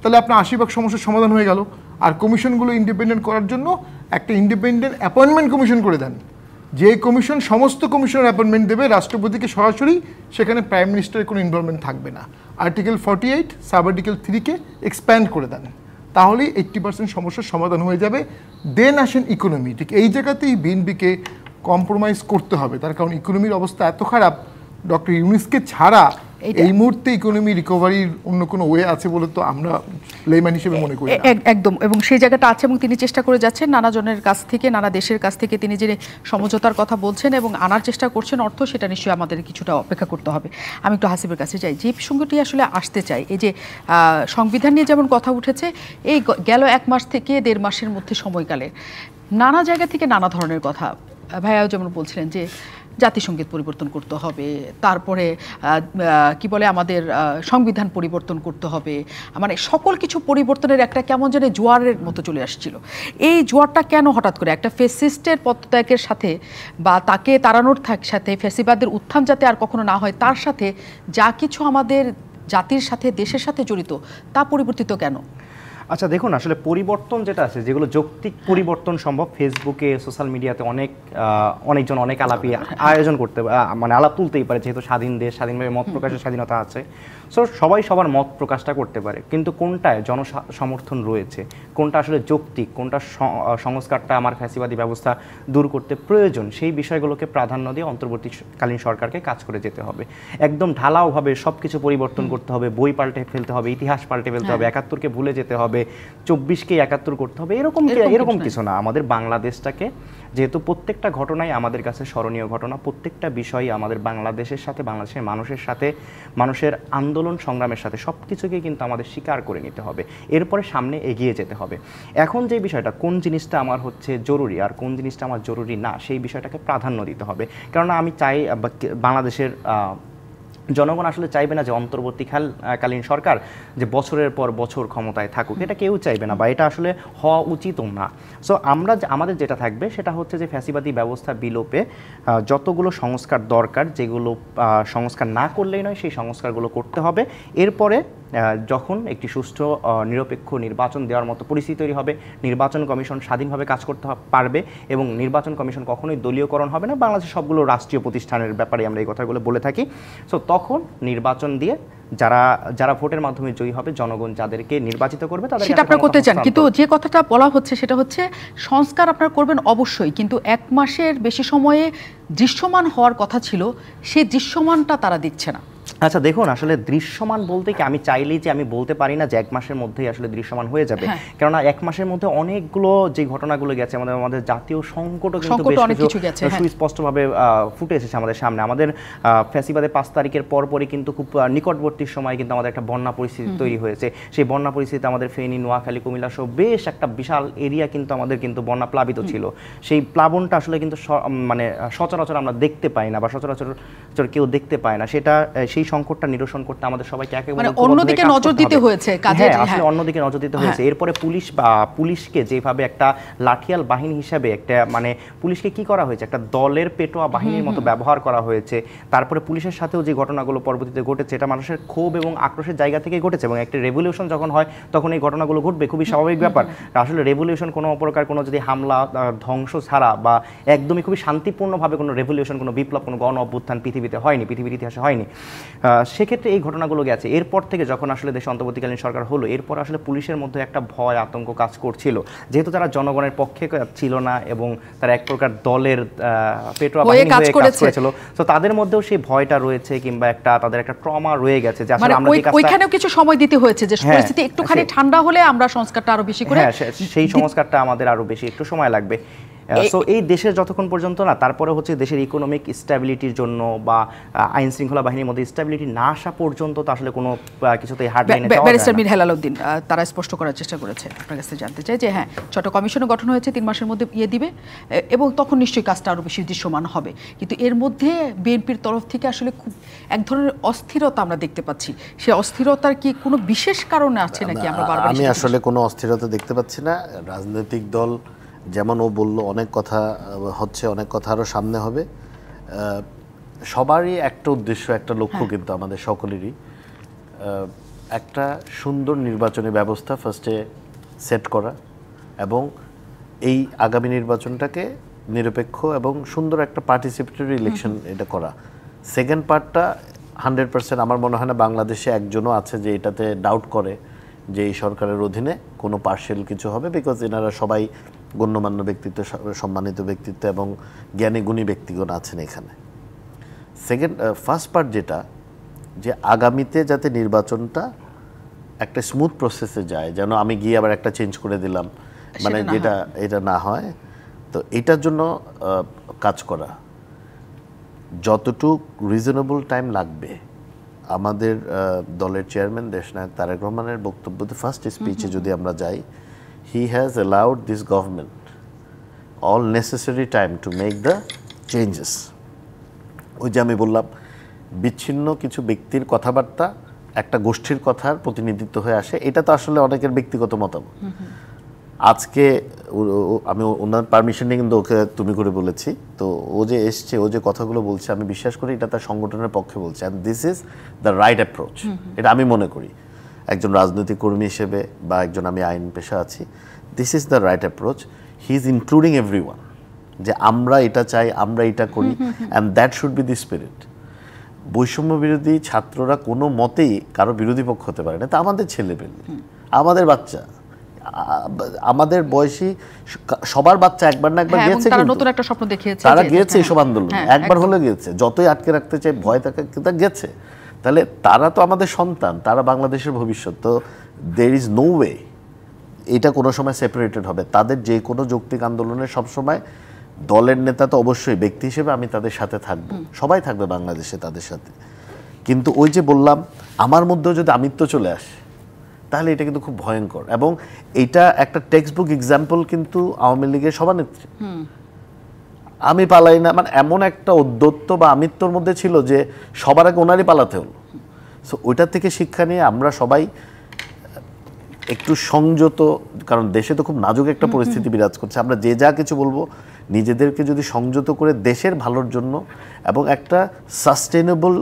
তাহলে আপনার আশি ভাগ সমস্যার সমাধান হয়ে গেল আর কমিশনগুলো ইন্ডিপেন্ডেন্ট করার জন্য একটা ইন্ডিপেন্ডেন্ট অ্যাপয়েন্টমেন্ট কমিশন করে দেন যে কমিশন সমস্ত কমিশনের অ্যাপয়েন্টমেন্ট দেবে রাষ্ট্রপতিকে সরাসরি সেখানে প্রাইম মিনিস্টারের কোনো ইনভলভমেন্ট থাকবে না article forty eight sub article থ্রিকে এক্সপ্যান্ড করে দেন তাহলেই এইট্টি পার্সেন্ট সমস্যার সমাধান হয়ে যাবে দেন আসেন ইকোনমি ঠিক এই জায়গাতেই বিএনপিকে কম্প্রোমাইজ করতে হবে তার কারণ ইকোনমির অবস্থা এত খারাপ ডক্টর ইউনিসকে ছাড়া এই মুহূর্তে ইকোনমি রিকভারির অন্য কোনো ওয়ে আছে বলে তো আমরা লেমান হিসেবে মনে করি একদম এবং সেই জায়গাটা আছে এবং তিনি চেষ্টা করে যাচ্ছেন নানা জনের কাছ থেকে নানা দেশের কাছ থেকে তিনি যে সমঝোতার কথা বলছেন এবং আনার চেষ্টা করছেন অর্থ সেটা নিশ্চয়ই আমাদের কিছুটা অপেক্ষা করতে হবে আমি একটু হাসিবের কাছে যাই যে প্রসঙ্গটি আসলে আসতে চাই এই যে সংবিধান নিয়ে যেমন কথা উঠেছে এই গেল এক মাস থেকে দেড় মাসের মধ্যে সময়কালে নানা জায়গা থেকে নানা ধরনের কথা ভাইয়াও যেমন বলছিলেন যে জাতিসংগীত পরিবর্তন করতে হবে তারপরে কি বলে আমাদের সংবিধান পরিবর্তন করতে হবে মানে সকল কিছু পরিবর্তনের একটা কেমন যেন জোয়ারের মতো চলে আসছিল এই জোয়ারটা কেন হঠাৎ করে একটা ফেসিস্টের পদত্যাগের সাথে বা তাকে তাড়ানোর সাথে ফেসিবাদের উত্থান যাতে আর কখনো না হয় তার সাথে যা কিছু আমাদের জাতির সাথে দেশের সাথে জড়িত তা পরিবর্তিত কেন আচ্ছা দেখুন আসলে পরিবর্তন যেটা আছে যেগুলো যৌক্তিক পরিবর্তন সম্ভব ফেসবুকে সোশ্যাল মিডিয়াতে অনেক অনেকজন অনেক আলাপি আয়োজন করতে মানে আলাপ তুলতেই পারে যেহেতু স্বাধীন দেশ স্বাধীনভাবে মত প্রকাশের স্বাধীনতা আছে সো সবাই সবার মত প্রকাশটা করতে পারে কিন্তু কোনটায় জনসমর্থন রয়েছে কোনটা আসলে যৌক্তিক কোনটা সংস্কারটা আমার ফ্যাসিবাদী ব্যবস্থা দূর করতে প্রয়োজন সেই বিষয়গুলোকে প্রাধান্য দিয়ে অন্তর্বর্তীকালীন সরকারকে কাজ করে যেতে হবে একদম ঢালাওভাবে সব কিছু পরিবর্তন করতে হবে বই পাল্টে ফেলতে হবে ইতিহাস পাল্টে ফেলতে হবে হ্যাঁ। একাত্তরকে ভুলে যেতে হবে চব্বিশকে একাত্তর করতে হবে এরকম এরকম কিছু না আমাদের বাংলাদেশটাকে যেহেতু প্রত্যেকটা ঘটনাই আমাদের কাছে স্মরণীয় ঘটনা প্রত্যেকটা বিষয়ই আমাদের বাংলাদেশের সাথে বাংলাদেশের মানুষের সাথে মানুষের আন্দোলন সংগ্রামের সাথে সব কিছুকেই কিন্তু আমাদের স্বীকার করে নিতে হবে এরপরে সামনে এগিয়ে যেতে হবে এখন যে বিষয়টা কোন জিনিসটা আমার হচ্ছে জরুরি আর কোন জিনিসটা আমার জরুরি না সেই বিষয়টাকে প্রাধান্য দিতে হবে কেননা আমি চাই বাংলাদেশের জনগণ আসলে চাইবে না যে অন্তর্বর্তীকালীন সরকার যে বছরের পর বছর ক্ষমতায় থাকুক এটা কেউ চাইবে না বা এটা আসলে হওয়া উচিতও না সো আমরা আমাদের যেটা থাকবে সেটা হচ্ছে যে ফ্যাসিবাদী ব্যবস্থা বিলোপে যতগুলো সংস্কার দরকার যেগুলো সংস্কার না করলেই নয় সেই সংস্কারগুলো করতে হবে এরপরে যখন একটি সুষ্ঠ নিরপেক্ষ নির্বাচন দেওয়ার মতো পরিস্থিতি তৈরি হবে নির্বাচন কমিশন স্বাধীনভাবে কাজ করতে পারবে এবং নির্বাচন কমিশন কখনোই দলীয়করণ হবে না বাংলাদেশের সবগুলো রাষ্ট্রীয় প্রতিষ্ঠানের ব্যাপারে আমরা এই কথাগুলো বলে থাকি সো তখন নির্বাচন দিয়ে যারা যারা ভোটের মাধ্যমে জয়ী হবে জনগণ যাদেরকে নির্বাচিত করবে তাদের সেটা আপনারা করতে চান কিন্তু যে কথাটা বলা হচ্ছে সেটা হচ্ছে সংস্কার আপনারা করবেন অবশ্যই কিন্তু এক মাসের বেশি সময়ে দৃশ্যমান হওয়ার কথা ছিল সেই দৃশ্যমানটা তারা দিচ্ছে না আচ্ছা দেখুন আসলে দৃশ্যমান বলতে কি আমি চাইলেই যে আমি বলতে পারি না যে এক মাসের মধ্যেই আসলে দৃশ্যমান হয়ে যাবে হ্যাঁ। কেননা এক মাসের মধ্যে অনেকগুলো যে ঘটনাগুলো গেছে আমাদের আমাদের জাতীয় সংকটও কিন্তু বেশ হ্যাঁ। সুস্পষ্টভাবে ফুটে এসেছে আমাদের সামনে আমাদের ফ্যাসিবাদে পাঁচ তারিখের পরপরই কিন্তু খুব নিকটবর্তী সময় কিন্তু আমাদের একটা বন্যা পরিস্থিতি তৈরি হয়েছে সেই বন্যা পরিস্থিতিতে আমাদের ফেনী নোয়াখালী কুমিল্লা সহ বেশ একটা বিশাল এরিয়া কিন্তু আমাদের কিন্তু বন্যা প্লাবিত ছিল সেই প্লাবনটা আসলে কিন্তু মানে সচরাচর আমরা দেখতে পাই না বা সচরাচর কেউ দেখতে পায় না সেটা সেই সংকটটা নিরসন করতে আমাদের সবাইকে একেবারে মানে হ্যাঁ, হ্যাঁ। অন্যদিকে নজর দিতে হয়েছে কাজে আসলে অন্যদিকে হ্যাঁ। নজর দিতে হয়েছে এরপরে পুলিশ বা পুলিশকে যেভাবে একটা লাঠিয়াল বাহিনী হিসাবে একটা মানে পুলিশকে কি করা হয়েছে একটা দলের পেটোয়া বাহিনীর মতো ব্যবহার করা হয়েছে তারপরে পুলিশের সাথেও যে ঘটনাগুলো পরবর্তীতে ঘটেছে এটা মানুষের ক্ষোভ এবং আক্রোশের জায়গা থেকে ঘটেছে এবং একটা রেভলিউশন যখন হয় তখন এই ঘটনাগুলো ঘটবে খুবই স্বাভাবিক ব্যাপার আসলে রেভলিউশন কোনো প্রকার কোনো যদি হামলা ধ্বংস ছাড়া বা একদমই খুবই শান্তিপূর্ণভাবে কোনো রেভলিউশন কোনো বিপ্লব কোনো গণ অভ্যুত্থান পৃথিবীতে হয়নি পৃথিবীর ইতিহাসে হয়নি সেক্ষেত্রে এই ঘটনাগুলো গেছে এরপর থেকে যখন আসলে দেশে অন্তর্বর্তীকালীন সরকার হলো এরপর আসলে পুলিশের মধ্যে একটা ভয় আতঙ্ক কাজ করছিল যেহেতু তারা জনগণের পক্ষে ছিল না এবং তারা এক প্রকার দলের পেটোয়া কাজ করেছিল তো তাদের মধ্যেও সেই ভয়টা রয়েছে কিংবা একটা তাদের একটা ট্রমা রয়ে গেছে যে আসলে মানে আমরা ওইখানেও কিছু সময় দিতে হয়েছে যে হ্যাঁ, পরিস্থিতি একটুখানি ঠান্ডা হলে আমরা সংস্কারটা আরো বেশি করে হ্যাঁ, সেই সংস্কারটা আমাদের আরো বেশি একটু সময় লাগবে সো এই দেশের যতক্ষণ পর্যন্ত না তারপরে হচ্ছে দেশের ইকোনমিক স্ট্যাবিলিটির জন্য বা আইন শৃঙ্খলা বাহিনীর মধ্যে স্ট্যাবিলিটি না আসা পর্যন্ত তো আসলে কোনো কিছুতেই হার্ড লাইনে ব্যারিস্টার মীর উদ্দিন তারা স্পষ্ট করার চেষ্টা করেছে আপনার কাছে জানতে চাই যে হ্যাঁ ছোট কমিশনও গঠন হয়েছে তিন মাসের মধ্যে ইয়ে দিবে এবং তখন নিশ্চয়ই কাজটা আরও বেশি দৃশ্যমান হবে কিন্তু এর মধ্যে বিএনপির তরফ থেকে আসলে খুব এক ধরনের অস্থিরতা আমরা দেখতে পাচ্ছি সে অস্থিরতার কি কোনো বিশেষ কারণে আছে নাকি আমরা আমি আসলে কোনো অস্থিরতা দেখতে পাচ্ছি না রাজনৈতিক দল যেমন ও বলল অনেক কথা হচ্ছে অনেক কথা আরও সামনে হবে সবারই একটা উদ্দেশ্য একটা লক্ষ্য হ্যাঁ। কিন্তু আমাদের সকলেরই একটা সুন্দর নির্বাচনী ব্যবস্থা ফার্স্টে সেট করা এবং এই আগামী নির্বাচনটাকে নিরপেক্ষ এবং সুন্দর একটা পার্টিসিপেটরি ইলেকশন এটা করা সেকেন্ড পার্টটা হান্ড্রেড পার্সেন্ট আমার মনে হয় না বাংলাদেশে একজনও আছে যে এটাতে ডাউট করে যে এই সরকারের অধীনে কোনো পার্সেল কিছু হবে বিকজ এনারা সবাই গণ্যমান্য ব্যক্তিত্ব সম্মানিত ব্যক্তিত্ব এবং জ্ঞানী গুণী ব্যক্তিগণ আছেন এখানে সেকেন্ড ফার্স্ট পার্ট যেটা যে আগামীতে যাতে নির্বাচনটা একটা স্মুথ প্রসেসে যায় যেন আমি গিয়ে আবার একটা চেঞ্জ করে দিলাম মানে যেটা এটা না হয় তো এটার জন্য কাজ করা যতটুক রিজনেবল টাইম লাগবে আমাদের দলের চেয়ারম্যান দেশনায়ক তারেক রহমানের বক্তব্য তো ফার্স্ট স্পিচে যদি আমরা যাই he has allowed this government all necessary time to make the changes. ওই যে আমি বললাম বিচ্ছিন্ন কিছু ব্যক্তির কথাবার্তা একটা গোষ্ঠীর কথার প্রতিনিধিত্ব হয়ে আসে এটা তো আসলে অনেকের ব্যক্তিগত মতামত আজকে আমি ওনার পারমিশন নিয়ে কিন্তু ওকে তুমি করে বলেছি তো ও যে এসছে ও যে কথাগুলো বলছে আমি বিশ্বাস করি এটা তার সংগঠনের পক্ষে বলছে and this is the right approach এটা আমি মনে করি একজন রাজনৈতিক কর্মী হিসেবে বা একজন আমি আইন পেশা আছি this is the right approach he is including everyone যে আমরা এটা চাই আমরা এটা করি and that should be the spirit বৈষম্য বিরোধী ছাত্ররা কোনো মতেই কারো বিরোধী পক্ষ হতে পারে না তা আমাদের ছেলে পেলে আমাদের বাচ্চা আমাদের বয়সী সবার বাচ্চা একবার না একবার হ্যাঁ, গিয়েছে তারা নতুন একটা স্বপ্ন দেখিয়েছে তারা গেছে হ্যাঁ, এসব আন্দোলন হ্যাঁ, একবার হলে গিয়েছে যতই আটকে রাখতে চাই ভয় থাকে গেছে তাহলে তারা তো আমাদের সন্তান তারা বাংলাদেশের ভবিষ্যৎ তো দের ইজ নো ওয়ে এটা কোনো সময় সেপারেটেড হবে তাদের যে কোনো যৌক্তিক আন্দোলনে সবসময় দলের নেতা তো অবশ্যই ব্যক্তি হিসেবে আমি তাদের সাথে থাকবো সবাই থাকবে বাংলাদেশে তাদের সাথে কিন্তু ওই যে বললাম আমার মধ্যেও যদি আমিত্ব চলে আসে তাহলে এটা কিন্তু খুব ভয়ঙ্কর এবং এটা একটা টেক্সট বুক এক্সাম্পল কিন্তু আওয়ামী লীগের সভানেত্রী আমি পালাই না মানে এমন একটা উদ্যত্ত বা আমিত্বর মধ্যে ছিল যে সবার আগে ওনারই পালাতে হলো সো ওইটার থেকে শিক্ষা নিয়ে আমরা সবাই একটু সংযত কারণ দেশে তো খুব নাজুক একটা পরিস্থিতি বিরাজ করছে আমরা যে যা কিছু বলবো নিজেদেরকে যদি সংযত করে দেশের ভালোর জন্য এবং একটা সাস্টেনেবল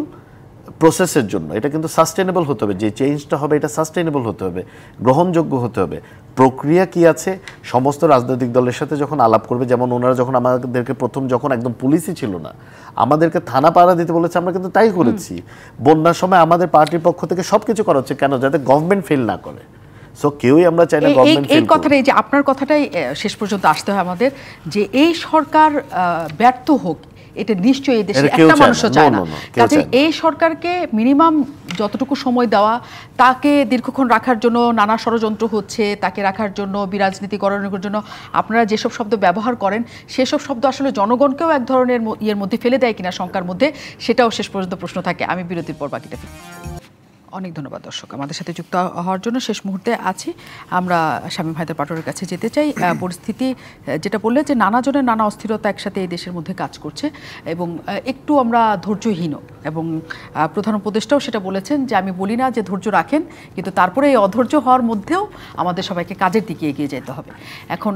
প্রসেসের জন্য এটা কিন্তু সাস্টেনেবল হতে হবে যে চেঞ্জটা হবে এটা সাস্টেনেবল হতে হবে গ্রহণযোগ্য হতে হবে প্রক্রিয়া কি আছে সমস্ত রাজনৈতিক দলের সাথে যখন আলাপ করবে যেমন ওনারা যখন আমাদেরকে প্রথম যখন একদম পুলিশই ছিল না আমাদেরকে থানা পাড়া দিতে বলেছে আমরা কিন্তু তাই করেছি বন্যার সময় আমাদের পার্টির পক্ষ থেকে সব কিছু করা হচ্ছে কেন যাতে গভর্নমেন্ট ফেল না করে সো কেউই আমরা চাই না গভর্নমেন্ট এই কথাটা এই যে আপনার কথাটাই শেষ পর্যন্ত আসতে হয় আমাদের যে এই সরকার ব্যর্থ হোক এটা নিশ্চয়ই এই দেশে একটা মানুষও চায় না কাজে এই সরকারকে মিনিমাম যতটুকু সময় দেওয়া তাকে দীর্ঘক্ষণ রাখার জন্য নানা ষড়যন্ত্র হচ্ছে তাকে রাখার জন্য বিরাজনীতিকরণের জন্য আপনারা যেসব শব্দ ব্যবহার করেন সেসব শব্দ আসলে জনগণকেও এক ধরনের ইয়ের মধ্যে ফেলে দেয় কিনা শঙ্কার মধ্যে সেটাও শেষ পর্যন্ত প্রশ্ন থাকে আমি বিরতির পর বাকিটা অনেক ধন্যবাদ দর্শক আমাদের সাথে যুক্ত হওয়ার জন্য শেষ মুহূর্তে আছি আমরা স্বামী ভাইদের পাটরের কাছে যেতে চাই পরিস্থিতি যেটা বললে যে নানাজনের নানা অস্থিরতা একসাথে এই দেশের মধ্যে কাজ করছে এবং একটু আমরা ধৈর্যহীন এবং প্রধান উপদেষ্টাও সেটা বলেছেন যে আমি বলি না যে ধৈর্য রাখেন কিন্তু তারপরে এই অধৈর্য হওয়ার মধ্যেও আমাদের সবাইকে কাজের দিকে এগিয়ে যেতে হবে এখন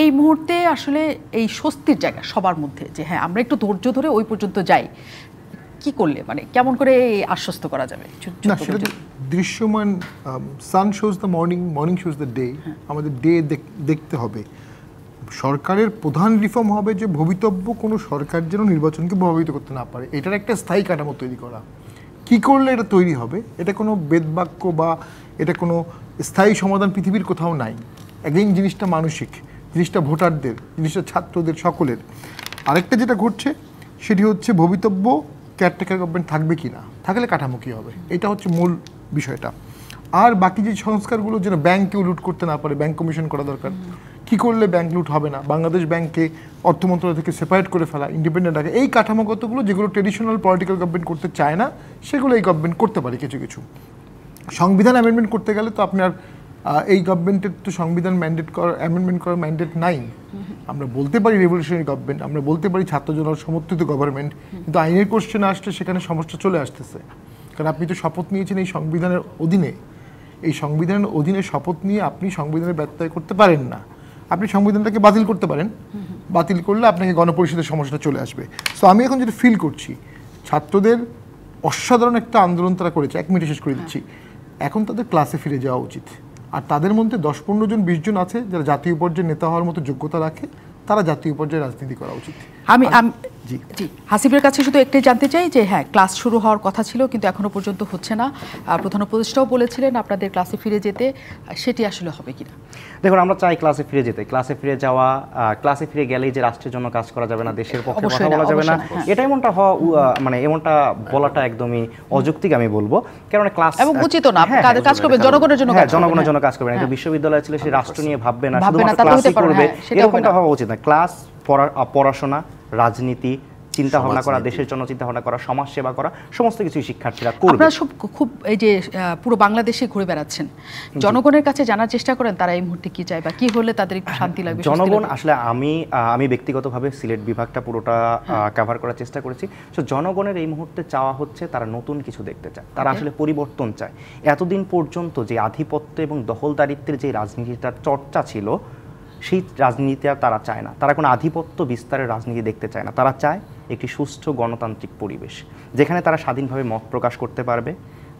এই মুহূর্তে আসলে এই স্বস্তির জায়গা সবার মধ্যে যে হ্যাঁ আমরা একটু ধৈর্য ধরে ওই পর্যন্ত যাই কি করলে মানে কেমন করে আশ্বস্ত করা যাবে দৃশ্যমান sun shows the morning morning shows the day আমাদের ডে দেখতে হবে সরকারের প্রধান রিফর্ম হবে যে ভবিতব্য কোনো সরকার যেন নির্বাচনকে প্রভাবিত করতে না পারে এটার একটা স্থায়ী কাঠামো তৈরি করা কি করলে এটা তৈরি হবে এটা কোনো বেদবাক্য বা এটা কোনো স্থায়ী সমাধান পৃথিবীর কোথাও নাই একদিন জিনিসটা মানসিক জিনিসটা ভোটারদের জিনিসটা ছাত্রদের সকলের আরেকটা যেটা ঘটছে সেটি হচ্ছে ভবিতব্য কেয়ারটেকার গভর্নমেন্ট থাকবে কি না থাকলে কাঠামো কী হবে এটা হচ্ছে মূল বিষয়টা আর বাকি যে সংস্কারগুলো যেন ব্যাংক কেউ লুট করতে না পারে ব্যাঙ্ক কমিশন করা দরকার কি করলে ব্যাংক লুট হবে না বাংলাদেশ ব্যাঙ্ককে অর্থ মন্ত্রণালয় থেকে সেপারেট করে ফেলা ইন্ডিপেন্ডেন্ট রাখে এই কাঠামোগতগুলো যেগুলো ট্রেডিশনাল পলিটিক্যাল গভর্নমেন্ট করতে চায় না সেগুলো এই গভর্নমেন্ট করতে পারে কিছু কিছু সংবিধান অ্যামেন্ডমেন্ট করতে গেলে তো আপনার এই গভর্নমেন্টের তো সংবিধান ম্যান্ডেট করার অ্যামেন্ডমেন্ট করার ম্যান্ডেট নাই আমরা বলতে পারি রেভলিউশনারি গভর্নমেন্ট আমরা বলতে পারি ছাত্র জন সমর্থিত গভর্নমেন্ট কিন্তু আইনের কোশ্চেন আসলে সেখানে সমস্যা চলে আসতেছে কারণ আপনি তো শপথ নিয়েছেন এই সংবিধানের অধীনে এই সংবিধানের অধীনে শপথ নিয়ে আপনি সংবিধানের ব্যত্যয় করতে পারেন না আপনি সংবিধানটাকে বাতিল করতে পারেন বাতিল করলে আপনাকে গণপরিষদের সমস্যাটা চলে আসবে সো আমি এখন যেটা ফিল করছি ছাত্রদের অসাধারণ একটা আন্দোলন তারা করেছে এক মিনিটে শেষ করে দিচ্ছি হ্যাঁ। এখন তাদের ক্লাসে ফিরে যাওয়া উচিত আর তাদের মধ্যে দশ পনেরো জন বিশ জন আছে যারা জাতীয় পর্যায়ে নেতা হওয়ার মতো যোগ্যতা রাখে তারা জাতীয় পর্যায়ে রাজনীতি করা উচিত আমি জি হাসিবের কাছে শুধু একটাই জানতে চাই যে হ্যাঁ ক্লাস শুরু হওয়ার কথা ছিল কিন্তু এখনো পর্যন্ত হচ্ছে না প্রধান উপদেষ্টাও বলেছিলেন আপনাদের ক্লাসে ফিরে যেতে সেটি আসলে হবে কিনা দেখুন আমরা চাই ক্লাসে ফিরে যেতে ক্লাসে ফিরে যাওয়া ক্লাসে ফিরে গেলেই যে রাষ্ট্রের জন্য কাজ করা যাবে না দেশের পক্ষে কথা বলা যাবে না হ্যাঁ। এটা এমনটা হওয়া মানে এমনটা বলাটা একদমই অযৌক্তিক আমি বলবো কারণ ক্লাস এবং উচিত না হ্যাঁ, কাজ করবে জনগণের জন্য জনগণের জন্য কাজ হ্যাঁ, করবে না এটা বিশ্ববিদ্যালয় ছিল সে রাষ্ট্র নিয়ে ভাববে না করবে এরকমটা হওয়া উচিত না ক্লাস পড়াশোনা রাজনীতি চিন্তা ভাবনা করা দেশের জন্য চিন্তা ভাবনা করা সমাজ সেবা করা সমস্ত কিছুই শিক্ষার্থীরা করবে আপনারা সব খুব এই যে পুরো বাংলাদেশে ঘুরে বেড়াচ্ছেন জনগণের কাছে জানার চেষ্টা করেন তারা এই মুহূর্তে কি চায় বা কি হলে তাদের একটু শান্তি লাগবে জনগণ আসলে আমি আমি ব্যক্তিগতভাবে সিলেট বিভাগটা পুরোটা কভার হ্যাঁ। করার চেষ্টা করেছি সো জনগণের এই মুহূর্তে চাওয়া হচ্ছে তারা নতুন কিছু দেখতে চায় তারা আসলে পরিবর্তন চায় এতদিন পর্যন্ত যে আধিপত্য এবং দখলদারিত্বের যে রাজনীতিটা চর্চা ছিল সেই রাজনীতি আর তারা চায় না তারা কোনো আধিপত্য বিস্তারের রাজনীতি দেখতে চায় না তারা চায় একটি সুস্থ গণতান্ত্রিক পরিবেশ যেখানে তারা স্বাধীনভাবে মত প্রকাশ করতে পারবে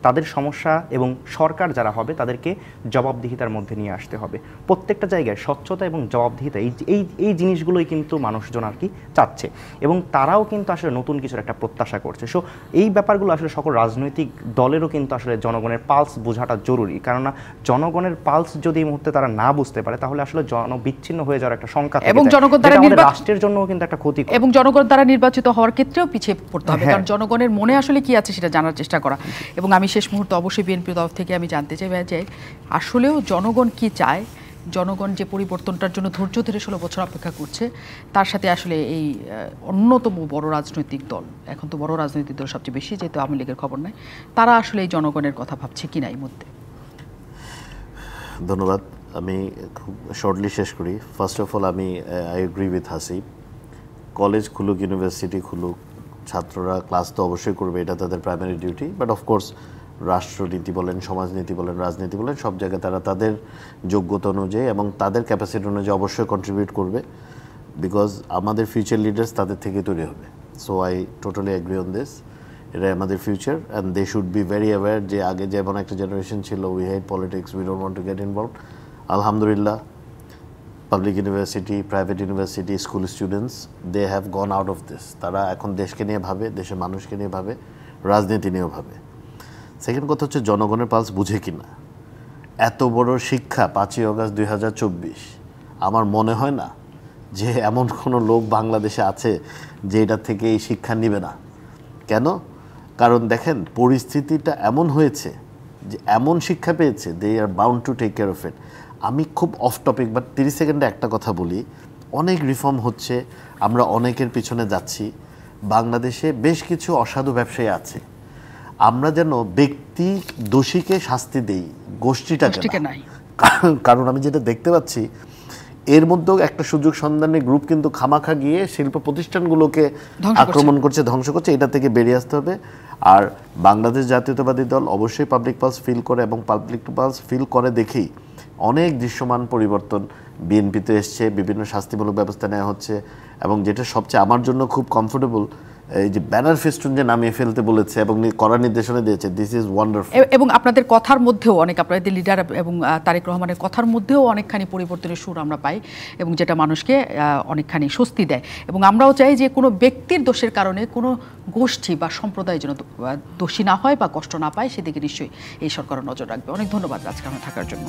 তাদের সমস্যা এবং সরকার যারা হবে তাদেরকে জবাবদিহিতার মধ্যে নিয়ে আসতে হবে প্রত্যেকটা জায়গায় স্বচ্ছতা এবং জবাবদিহিতা এই এই এই জিনিসগুলোই কিন্তু মানুষজন আর কি চাচ্ছে এবং তারাও কিন্তু আসলে নতুন কিছুর একটা প্রত্যাশা করছে সো এই ব্যাপারগুলো আসলে সকল রাজনৈতিক দলেরও কিন্তু আসলে জনগণের পালস বোঝাটা জরুরি কেননা জনগণের পালস যদি এই মুহূর্তে তারা না বুঝতে পারে তাহলে আসলে জনবিচ্ছিন্ন হয়ে যাওয়ার একটা সংখ্যা এবং জনগণ দ্বারা রাষ্ট্রের জন্যও কিন্তু একটা ক্ষতি এবং জনগণ দ্বারা নির্বাচিত হওয়ার ক্ষেত্রেও পিছিয়ে পড়তে হবে হ্যাঁ। কারণ জনগণের মনে আসলে কি আছে সেটা জানার চেষ্টা করা এবং আমি আমি শেষ মুহূর্তে অবশ্যই বিএনপির তরফ থেকে আমি জানতে চাই যে আসলেও জনগণ কি চায় জনগণ যে পরিবর্তনটার জন্য ধৈর্য ধরে ষোলো বছর অপেক্ষা করছে তার সাথে আসলে এই অন্যতম বড় রাজনৈতিক দল এখন তো বড় রাজনৈতিক দল সবচেয়ে বেশি যেহেতু আওয়ামী লীগের খবর নাই তারা আসলে এই জনগণের কথা ভাবছে কি না এই মধ্যে ধন্যবাদ আমি খুব শর্টলি শেষ করি ফার্স্ট অফ অল আমি I agree with Hasib college খুলুক ইউনিভার্সিটি খুলুক ছাত্ররা ক্লাস তো অবশ্যই করবে এটা তাদের প্রাইমারি ডিউটি বাট অফকোর্স রাষ্ট্রনীতি বলেন সমাজনীতি বলেন রাজনীতি বলেন সব জায়গায় তারা তাদের যোগ্যতা অনুযায়ী এবং তাদের ক্যাপাসিটি অনুযায়ী অবশ্যই কন্ট্রিবিউট করবে বিকজ আমাদের ফিউচার লিডার্স তাদের থেকে তৈরি হবে so I totally agree on this এটা আমাদের future and they should be very aware যে আগে যেমন একটা জেনারেশন ছিল we had politics we don't want to get involve আলহামদুলিল্লাহ public university private university school students they have gone out of this তারা এখন দেশকে নিয়ে ভাবে দেশের মানুষকে নিয়ে ভাবে রাজনীতি নিয়েও ভাবে সেকেন্ড কথা হচ্ছে জনগণের পালস বুঝে কিনা এত বড় শিক্ষা পাঁচই অগাস্ট দুই আমার মনে হয় না যে এমন কোনো লোক বাংলাদেশে আছে যে এটা থেকে এই শিক্ষা নিবে না কেন কারণ দেখেন পরিস্থিতিটা এমন হয়েছে যে এমন শিক্ষা পেয়েছে they are bound to take care of it আমি খুব অফ টপিক বাট তিরিশ সেকেন্ডে একটা কথা বলি অনেক রিফর্ম হচ্ছে আমরা অনেকের পিছনে যাচ্ছি বাংলাদেশে বেশ কিছু অসাধু ব্যবসায়ী আছে আমরা যেন ব্যক্তি দোষীকে শাস্তি দেই গোষ্ঠীটাকে কারণ আমি যেটা দেখতে পাচ্ছি এর মধ্যেও একটা সুযোগ সন্ধানের গ্রুপ কিন্তু খামাখা গিয়ে শিল্প প্রতিষ্ঠানগুলোকে আক্রমণ করছে ধ্বংস করছে এটা থেকে বেরিয়ে আসতে হবে আর বাংলাদেশ জাতীয়তাবাদী দল অবশ্যই পাবলিক পালস ফিল করে এবং পাবলিক পালস ফিল করে দেখেই অনেক দৃশ্যমান পরিবর্তন বিএনপিতে এসছে বিভিন্ন শাস্তিমূলক ব্যবস্থা নেওয়া হচ্ছে এবং যেটা সবচেয়ে আমার জন্য খুব কমফোর্টেবল এই যে ব্যানার ফেস্টুন যে নামিয়ে ফেলতে বলেছে এবং করার নির্দেশনা দিয়েছে দিস ইজ ওয়ান্ডারফুল এবং আপনাদের কথার মধ্যেও অনেক আপনাদের লিডার এবং তারেক রহমানের কথার মধ্যেও অনেকখানি পরিবর্তনের সুর আমরা পাই এবং যেটা মানুষকে অনেকখানি স্বস্তি দেয় এবং আমরাও চাই যে কোনো ব্যক্তির দোষের কারণে কোনো গোষ্ঠী বা সম্প্রদায়ের যেন দোষী না হয় বা কষ্ট না পায় সেদিকে নিশ্চয়ই এই সরকার নজর রাখবে অনেক ধন্যবাদ আজকে আমরা থাকার জন্য